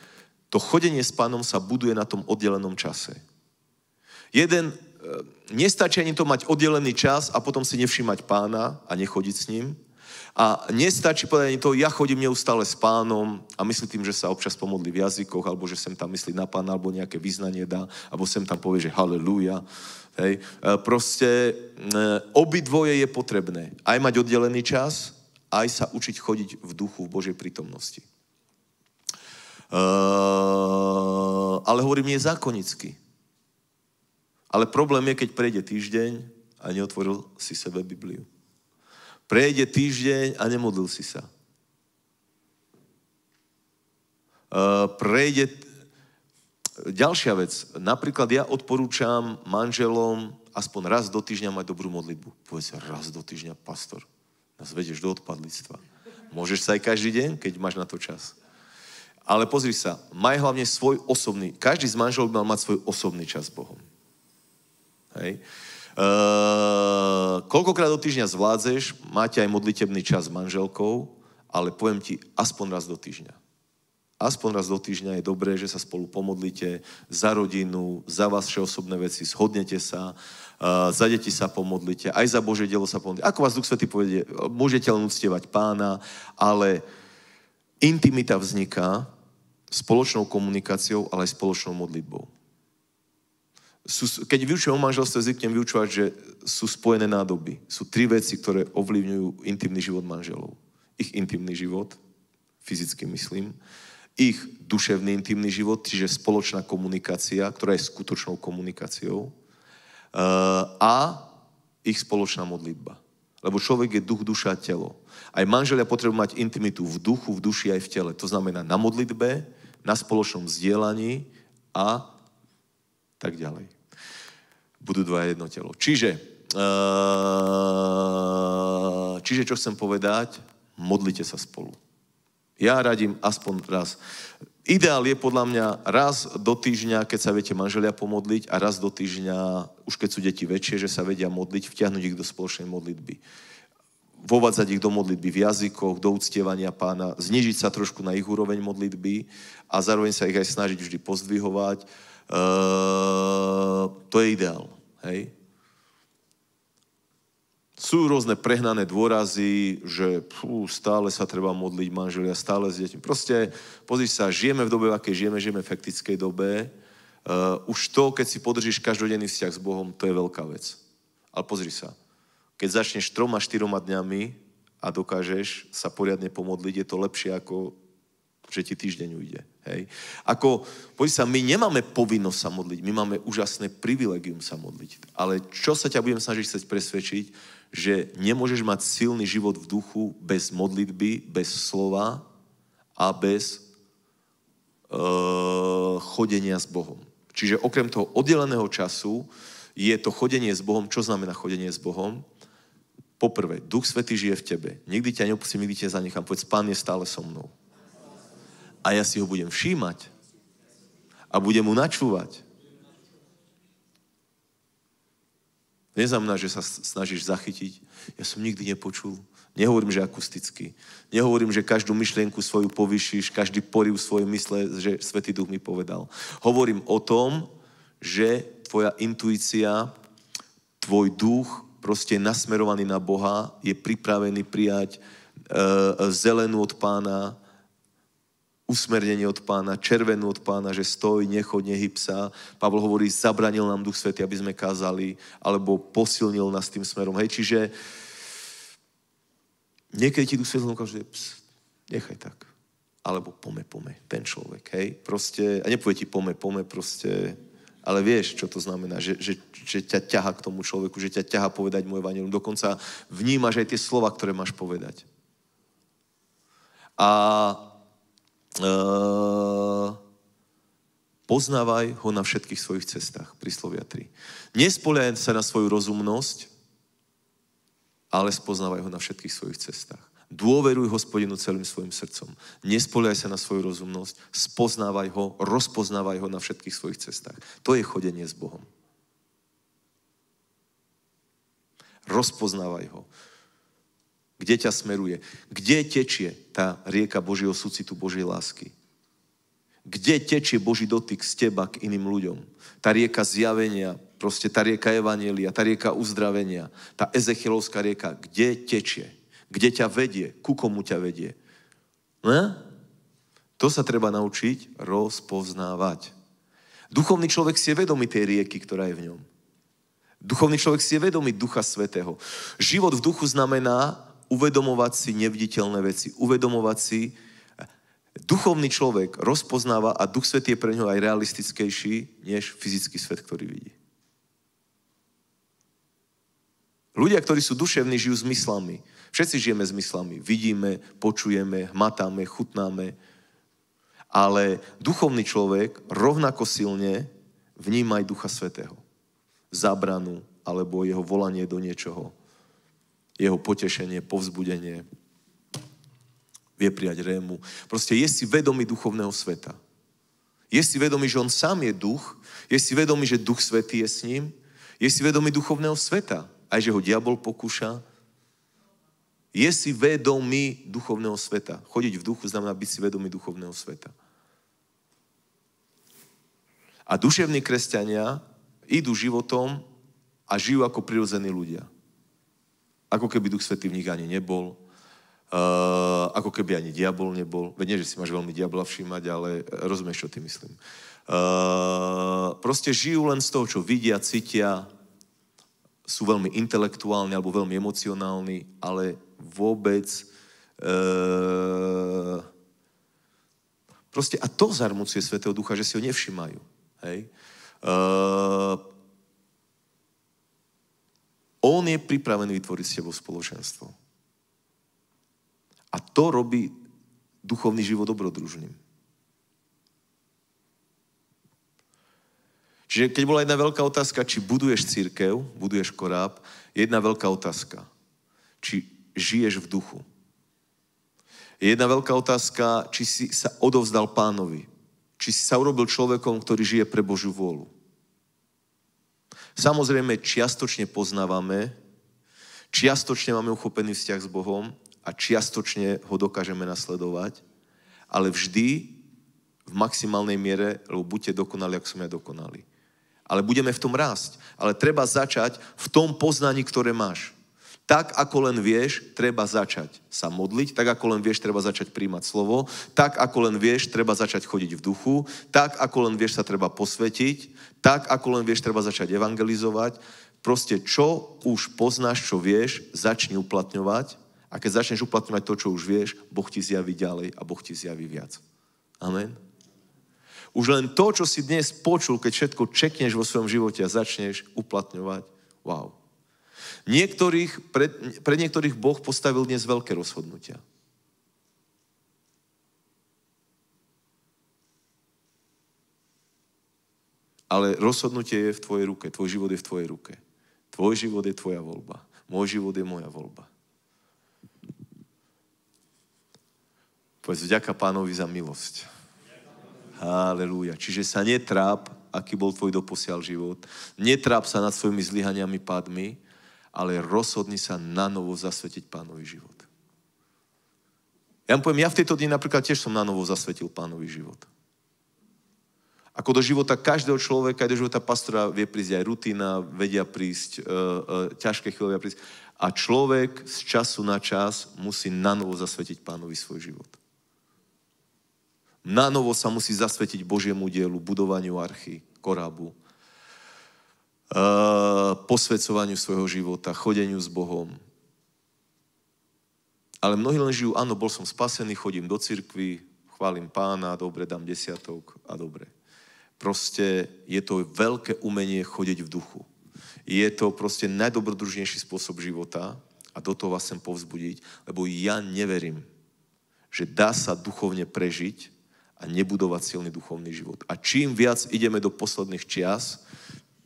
To chodenie s pánom sa buduje na tom oddelenom čase. Jeden, e, nestačí ani to mať oddelený čas a potom si nevšímať pána a nechodiť s ním. A nestačí povedať ani to, ja chodím neustále s pánom a myslím tým, že sa občas pomodlí v jazykoch, alebo že sem tam myslí na pána, alebo nejaké vyznanie dá, alebo sem tam povie, že halleluja. Hej. E, proste e, obidvoje je potrebné. Aj mať oddelený čas, aj sa učiť chodiť v duchu, v Božej prítomnosti. Uh, ale hovorím, nie zákonicky. Ale problém je, keď prejde týždeň a neotvoril si sebe Bibliu. Prejde týždeň a nemodlil si sa. E, prejde... Ďalšia vec. Napríklad ja odporúčam manželom aspoň raz do týždňa mať dobrú modlitbu. Povedz raz do týždňa, pastor. Nás vedieš do odpadlictva. Môžeš sa aj každý deň, keď máš na to čas. Ale pozri sa, maj hlavne svoj osobný, každý z manželov mal mať svoj osobný čas s Bohom. Hej koľkokrát do týždňa zvládzeš, máte aj modlitebný čas s manželkou, ale poviem ti, aspoň raz do týždňa. Aspoň raz do týždňa je dobré, že sa spolu pomodlíte za rodinu, za vaše osobné veci, shodnete sa, uh, za deti sa pomodlíte, aj za Bože dielo sa pomodlíte. Ako vás Duch Svetý povede, môžete len uctievať pána, ale intimita vzniká spoločnou komunikáciou, ale aj spoločnou modlitbou sú, keď vyučujem o manželstve, zvyknem vyučovať, že sú spojené nádoby. Sú tri veci, ktoré ovlivňujú intimný život manželov. Ich intimný život, fyzicky myslím, ich duševný intimný život, čiže spoločná komunikácia, ktorá je skutočnou komunikáciou eh, a ich spoločná modlitba. Lebo človek je duch, duša a telo. Aj manželia potrebujú mať intimitu v duchu, v duši aj v tele. To znamená na modlitbe, na spoločnom vzdielaní a tak ďalej budú dva jedno telo. Čiže, eh, čiže čo chcem povedať, modlite sa spolu. Ja radím aspoň raz. Ideál je podľa mňa raz do týždňa, keď sa viete manželia pomodliť a raz do týždňa, už keď sú deti väčšie, že sa vedia modliť, vtiahnuť ich do spoločnej modlitby vovádzať ich do modlitby v jazykoch, do uctievania pána, znižiť sa trošku na ich úroveň modlitby a zároveň sa ich aj snažiť vždy pozdvihovať Uh, to je ideál. Hej? Sú rôzne prehnané dôrazy, že pú, stále sa treba modliť manželia, stále s deťmi. Proste, pozri sa, žijeme v dobe, v akej žijeme, žijeme v faktickej dobe. Uh, už to, keď si podržíš každodenný vzťah s Bohom, to je veľká vec. Ale pozri sa, keď začneš troma, štyroma dňami a dokážeš sa poriadne pomodliť, je to lepšie ako že ti týždeň ujde. Hej. Ako, poď sa, my nemáme povinnosť sa modliť, my máme úžasné privilegium sa modliť. Ale čo sa ťa budem snažiť chcieť presvedčiť, že nemôžeš mať silný život v duchu bez modlitby, bez slova a bez e, chodenia s Bohom. Čiže okrem toho oddeleného času je to chodenie s Bohom. Čo znamená chodenie s Bohom? Poprvé, Duch Svetý žije v tebe. Nikdy ťa neopustím, nikdy ťa zanechám. Povedz, Pán je stále so mnou. A ja si ho budem všímať. A budem mu načúvať. Neznamená, že sa snažíš zachytiť. Ja som nikdy nepočul. Nehovorím, že akusticky. Nehovorím, že každú myšlienku svoju povyšíš, každý poriv svoje mysle, že Svetý Duch mi povedal. Hovorím o tom, že tvoja intuícia, tvoj duch proste je nasmerovaný na Boha, je pripravený prijať e, e zelenú od pána, usmernenie od pána, červenú od pána, že stoj, nechod, nehyb sa. Pavol hovorí, zabranil nám Duch Svety, aby sme kázali, alebo posilnil nás tým smerom. Hej, čiže niekedy ti Duch Svetý že ps, nechaj tak. Alebo pome, pome, ten človek, hej. Proste, a nepovie ti pome, pome, proste, ale vieš, čo to znamená, že, že, že ťa ťaha k tomu človeku, že ťa ťaha povedať môj vanilu. Dokonca vnímaš aj tie slova, ktoré máš povedať. A Ehm, poznávaj ho na všetkých svojich cestách, príslovia 3. Nespoliaj sa na svoju rozumnosť, ale spoznávaj ho na všetkých svojich cestách. Dôveruj hospodinu celým svojim srdcom. Nespoliaj sa na svoju rozumnosť, spoznávaj ho, rozpoznávaj ho na všetkých svojich cestách. To je chodenie s Bohom. Rozpoznávaj ho. Kde ťa smeruje? Kde tečie tá rieka Božieho sucitu, Božej lásky? Kde tečie Boží dotyk z teba k iným ľuďom? Tá rieka zjavenia, proste tá rieka Evanielia, tá rieka uzdravenia, tá Ezechielovská rieka, kde tečie? Kde ťa vedie? Ku komu ťa vedie? Ne? Hm? To sa treba naučiť rozpoznávať. Duchovný človek si je vedomý tej rieky, ktorá je v ňom. Duchovný človek si je vedomý Ducha Svetého. Život v duchu znamená uvedomovať si neviditeľné veci, uvedomovať si, duchovný človek rozpoznáva a duch svet je pre ňo aj realistickejší, než fyzický svet, ktorý vidí. Ľudia, ktorí sú duševní, žijú s myslami. Všetci žijeme s myslami. Vidíme, počujeme, hmatáme, chutnáme. Ale duchovný človek rovnako silne vníma aj Ducha Svetého. Zabranu alebo jeho volanie do niečoho jeho potešenie, povzbudenie. Vie prijať rému. Proste je si vedomý duchovného sveta. Je si vedomý, že on sám je duch. Je si vedomý, že duch svetý je s ním. Je si vedomý duchovného sveta. Aj, že ho diabol pokúša. Je si vedomý duchovného sveta. Chodiť v duchu znamená byť si vedomý duchovného sveta. A duševní kresťania idú životom a žijú ako prirodzení ľudia. Ako keby Duch Svetý v nich ani nebol. Uh, ako keby ani diabol nebol. Veď nie, že si máš veľmi diabla všímať, ale e, rozumieš, čo ty myslím. Uh, proste žijú len z toho, čo vidia, cítia, sú veľmi intelektuálni alebo veľmi emocionálni, ale vôbec uh, proste a to zarmucuje Svetého Ducha, že si ho nevšimajú. Hej? Uh, on je pripravený vytvoriť s tebou spoločenstvo. A to robí duchovný život dobrodružným. Čiže keď bola jedna veľká otázka, či buduješ církev, buduješ koráb, jedna veľká otázka, či žiješ v duchu. Jedna veľká otázka, či si sa odovzdal pánovi, či si sa urobil človekom, ktorý žije pre Božiu vôľu. Samozrejme, čiastočne poznávame, čiastočne máme uchopený vzťah s Bohom a čiastočne ho dokážeme nasledovať, ale vždy v maximálnej miere, lebo buďte dokonali, ak som ja dokonali. Ale budeme v tom rásť. Ale treba začať v tom poznaní, ktoré máš. Tak, ako len vieš, treba začať sa modliť, tak, ako len vieš, treba začať príjmať slovo, tak, ako len vieš, treba začať chodiť v duchu, tak, ako len vieš, sa treba posvetiť, tak, ako len vieš, treba začať evangelizovať. Proste, čo už poznáš, čo vieš, začni uplatňovať a keď začneš uplatňovať to, čo už vieš, Boh ti zjaví ďalej a Boh ti zjaví viac. Amen. Už len to, čo si dnes počul, keď všetko čekneš vo svojom živote a začneš uplatňovať, wow, Niektorých, pre, pre niektorých Boh postavil dnes veľké rozhodnutia. Ale rozhodnutie je v tvojej ruke, tvoj život je v tvojej ruke. Tvoj život je tvoja voľba. Môj život je moja voľba. Povedz vďaka pánovi za milosť. Halelúja. Čiže sa netráp, aký bol tvoj doposiaľ život. Netráp sa nad svojimi zlyhaniami, padmi, ale rozhodni sa na novo zasvetiť pánovi život. Ja vám poviem, ja v tejto dni napríklad tiež som na novo zasvetil pánovi život. Ako do života každého človeka, do života pastora vie prísť aj rutina, vedia prísť, e, e, ťažké chvíle prísť. A človek z času na čas musí na novo zasvetiť pánovi svoj život. Na novo sa musí zasvetiť Božiemu dielu, budovaniu archy, korábu, posvedcovaniu svojho života, chodeniu s Bohom. Ale mnohí len žijú, áno, bol som spasený, chodím do cirkvy, chválim pána, dobre, dám desiatok a dobre. Proste je to veľké umenie chodiť v duchu. Je to proste najdobrodružnejší spôsob života a do toho vás chcem povzbudiť, lebo ja neverím, že dá sa duchovne prežiť a nebudovať silný duchovný život. A čím viac ideme do posledných čias,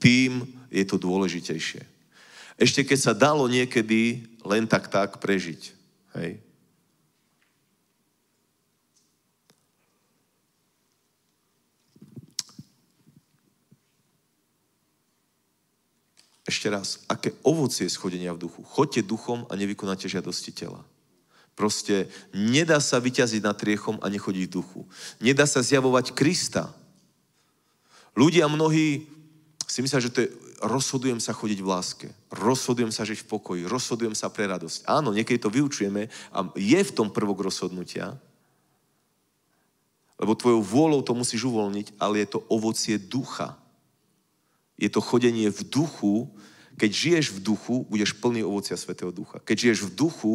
tým je to dôležitejšie. Ešte keď sa dalo niekedy len tak tak prežiť. Hej. Ešte raz, aké ovocie je schodenia v duchu? Choďte duchom a nevykonáte žiadosti tela. Proste nedá sa vyťaziť nad triechom a nechodiť v duchu. Nedá sa zjavovať Krista. Ľudia mnohí si myslia, že to je, rozhodujem sa chodiť v láske, rozhodujem sa žiť v pokoji, rozhodujem sa pre radosť. Áno, niekedy to vyučujeme a je v tom prvok rozhodnutia, lebo tvojou vôľou to musíš uvoľniť, ale je to ovocie ducha. Je to chodenie v duchu. Keď žiješ v duchu, budeš plný ovocia Svetého Ducha. Keď žiješ v duchu,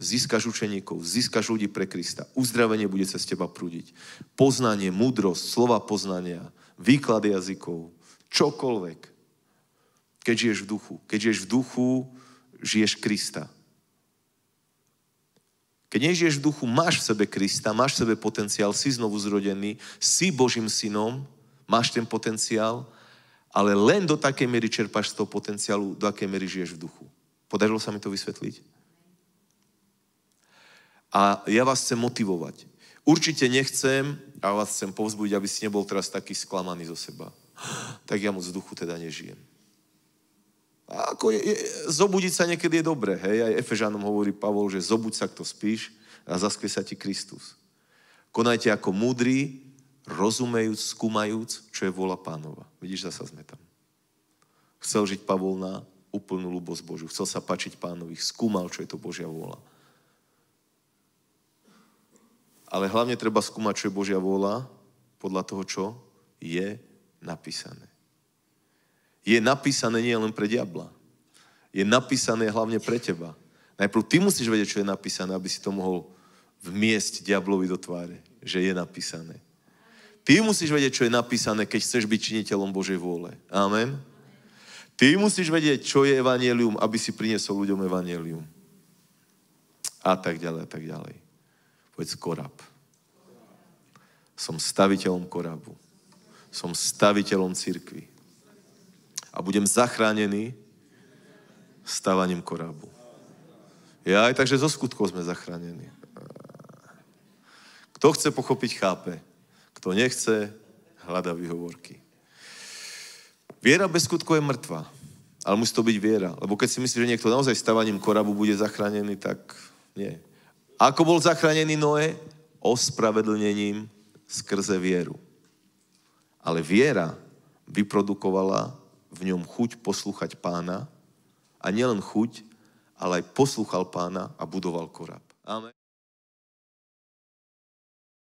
získaš učeníkov, získaš ľudí pre Krista. Uzdravenie bude cez teba prúdiť. Poznanie, múdrosť, slova poznania, výklad jazykov, Čokoľvek. Keď žiješ v duchu. Keď žiješ v duchu, žiješ Krista. Keď nežiješ v duchu, máš v sebe Krista, máš v sebe potenciál, si znovu zrodený, si Božím synom, máš ten potenciál, ale len do takej miery čerpáš z toho potenciálu, do akej miery žiješ v duchu. Podarilo sa mi to vysvetliť? A ja vás chcem motivovať. Určite nechcem, a vás chcem povzbudiť, aby si nebol teraz taký sklamaný zo seba tak ja moc v duchu teda nežijem. A ako je, je, zobudiť sa niekedy je dobré, hej, aj Efežanom hovorí Pavol, že zobuď sa, kto spíš a zaskvie sa ti Kristus. Konajte ako múdry, rozumejúc, skúmajúc, čo je vola pánova. Vidíš, zasa sme tam. Chcel žiť Pavol na úplnú ľubosť Božiu. Chcel sa pačiť pánovi. Skúmal, čo je to Božia vôľa. Ale hlavne treba skúmať, čo je Božia vôľa podľa toho, čo je napísané. Je napísané nie len pre diabla. Je napísané hlavne pre teba. Najprv ty musíš vedieť, čo je napísané, aby si to mohol vmiesť diablovi do tváre, že je napísané. Ty musíš vedieť, čo je napísané, keď chceš byť činiteľom Božej vôle. Amen. Ty musíš vedieť, čo je evanelium, aby si priniesol ľuďom evanelium. A tak ďalej, a tak ďalej. Povedz korab. Som staviteľom korabu som staviteľom církvy. A budem zachránený stavaním korábu. Ja aj takže zo skutkov sme zachránení. Kto chce pochopiť, chápe. Kto nechce, hľada vyhovorky. Viera bez skutkov je mŕtva. Ale musí to byť viera. Lebo keď si myslíš, že niekto naozaj stavaním korabu bude zachránený, tak nie. Ako bol zachránený Noé? Ospravedlnením skrze vieru. Ale viera vyprodukovala v ňom chuť poslúchať pána a nielen chuť, ale aj poslúchal pána a budoval korab. Amen.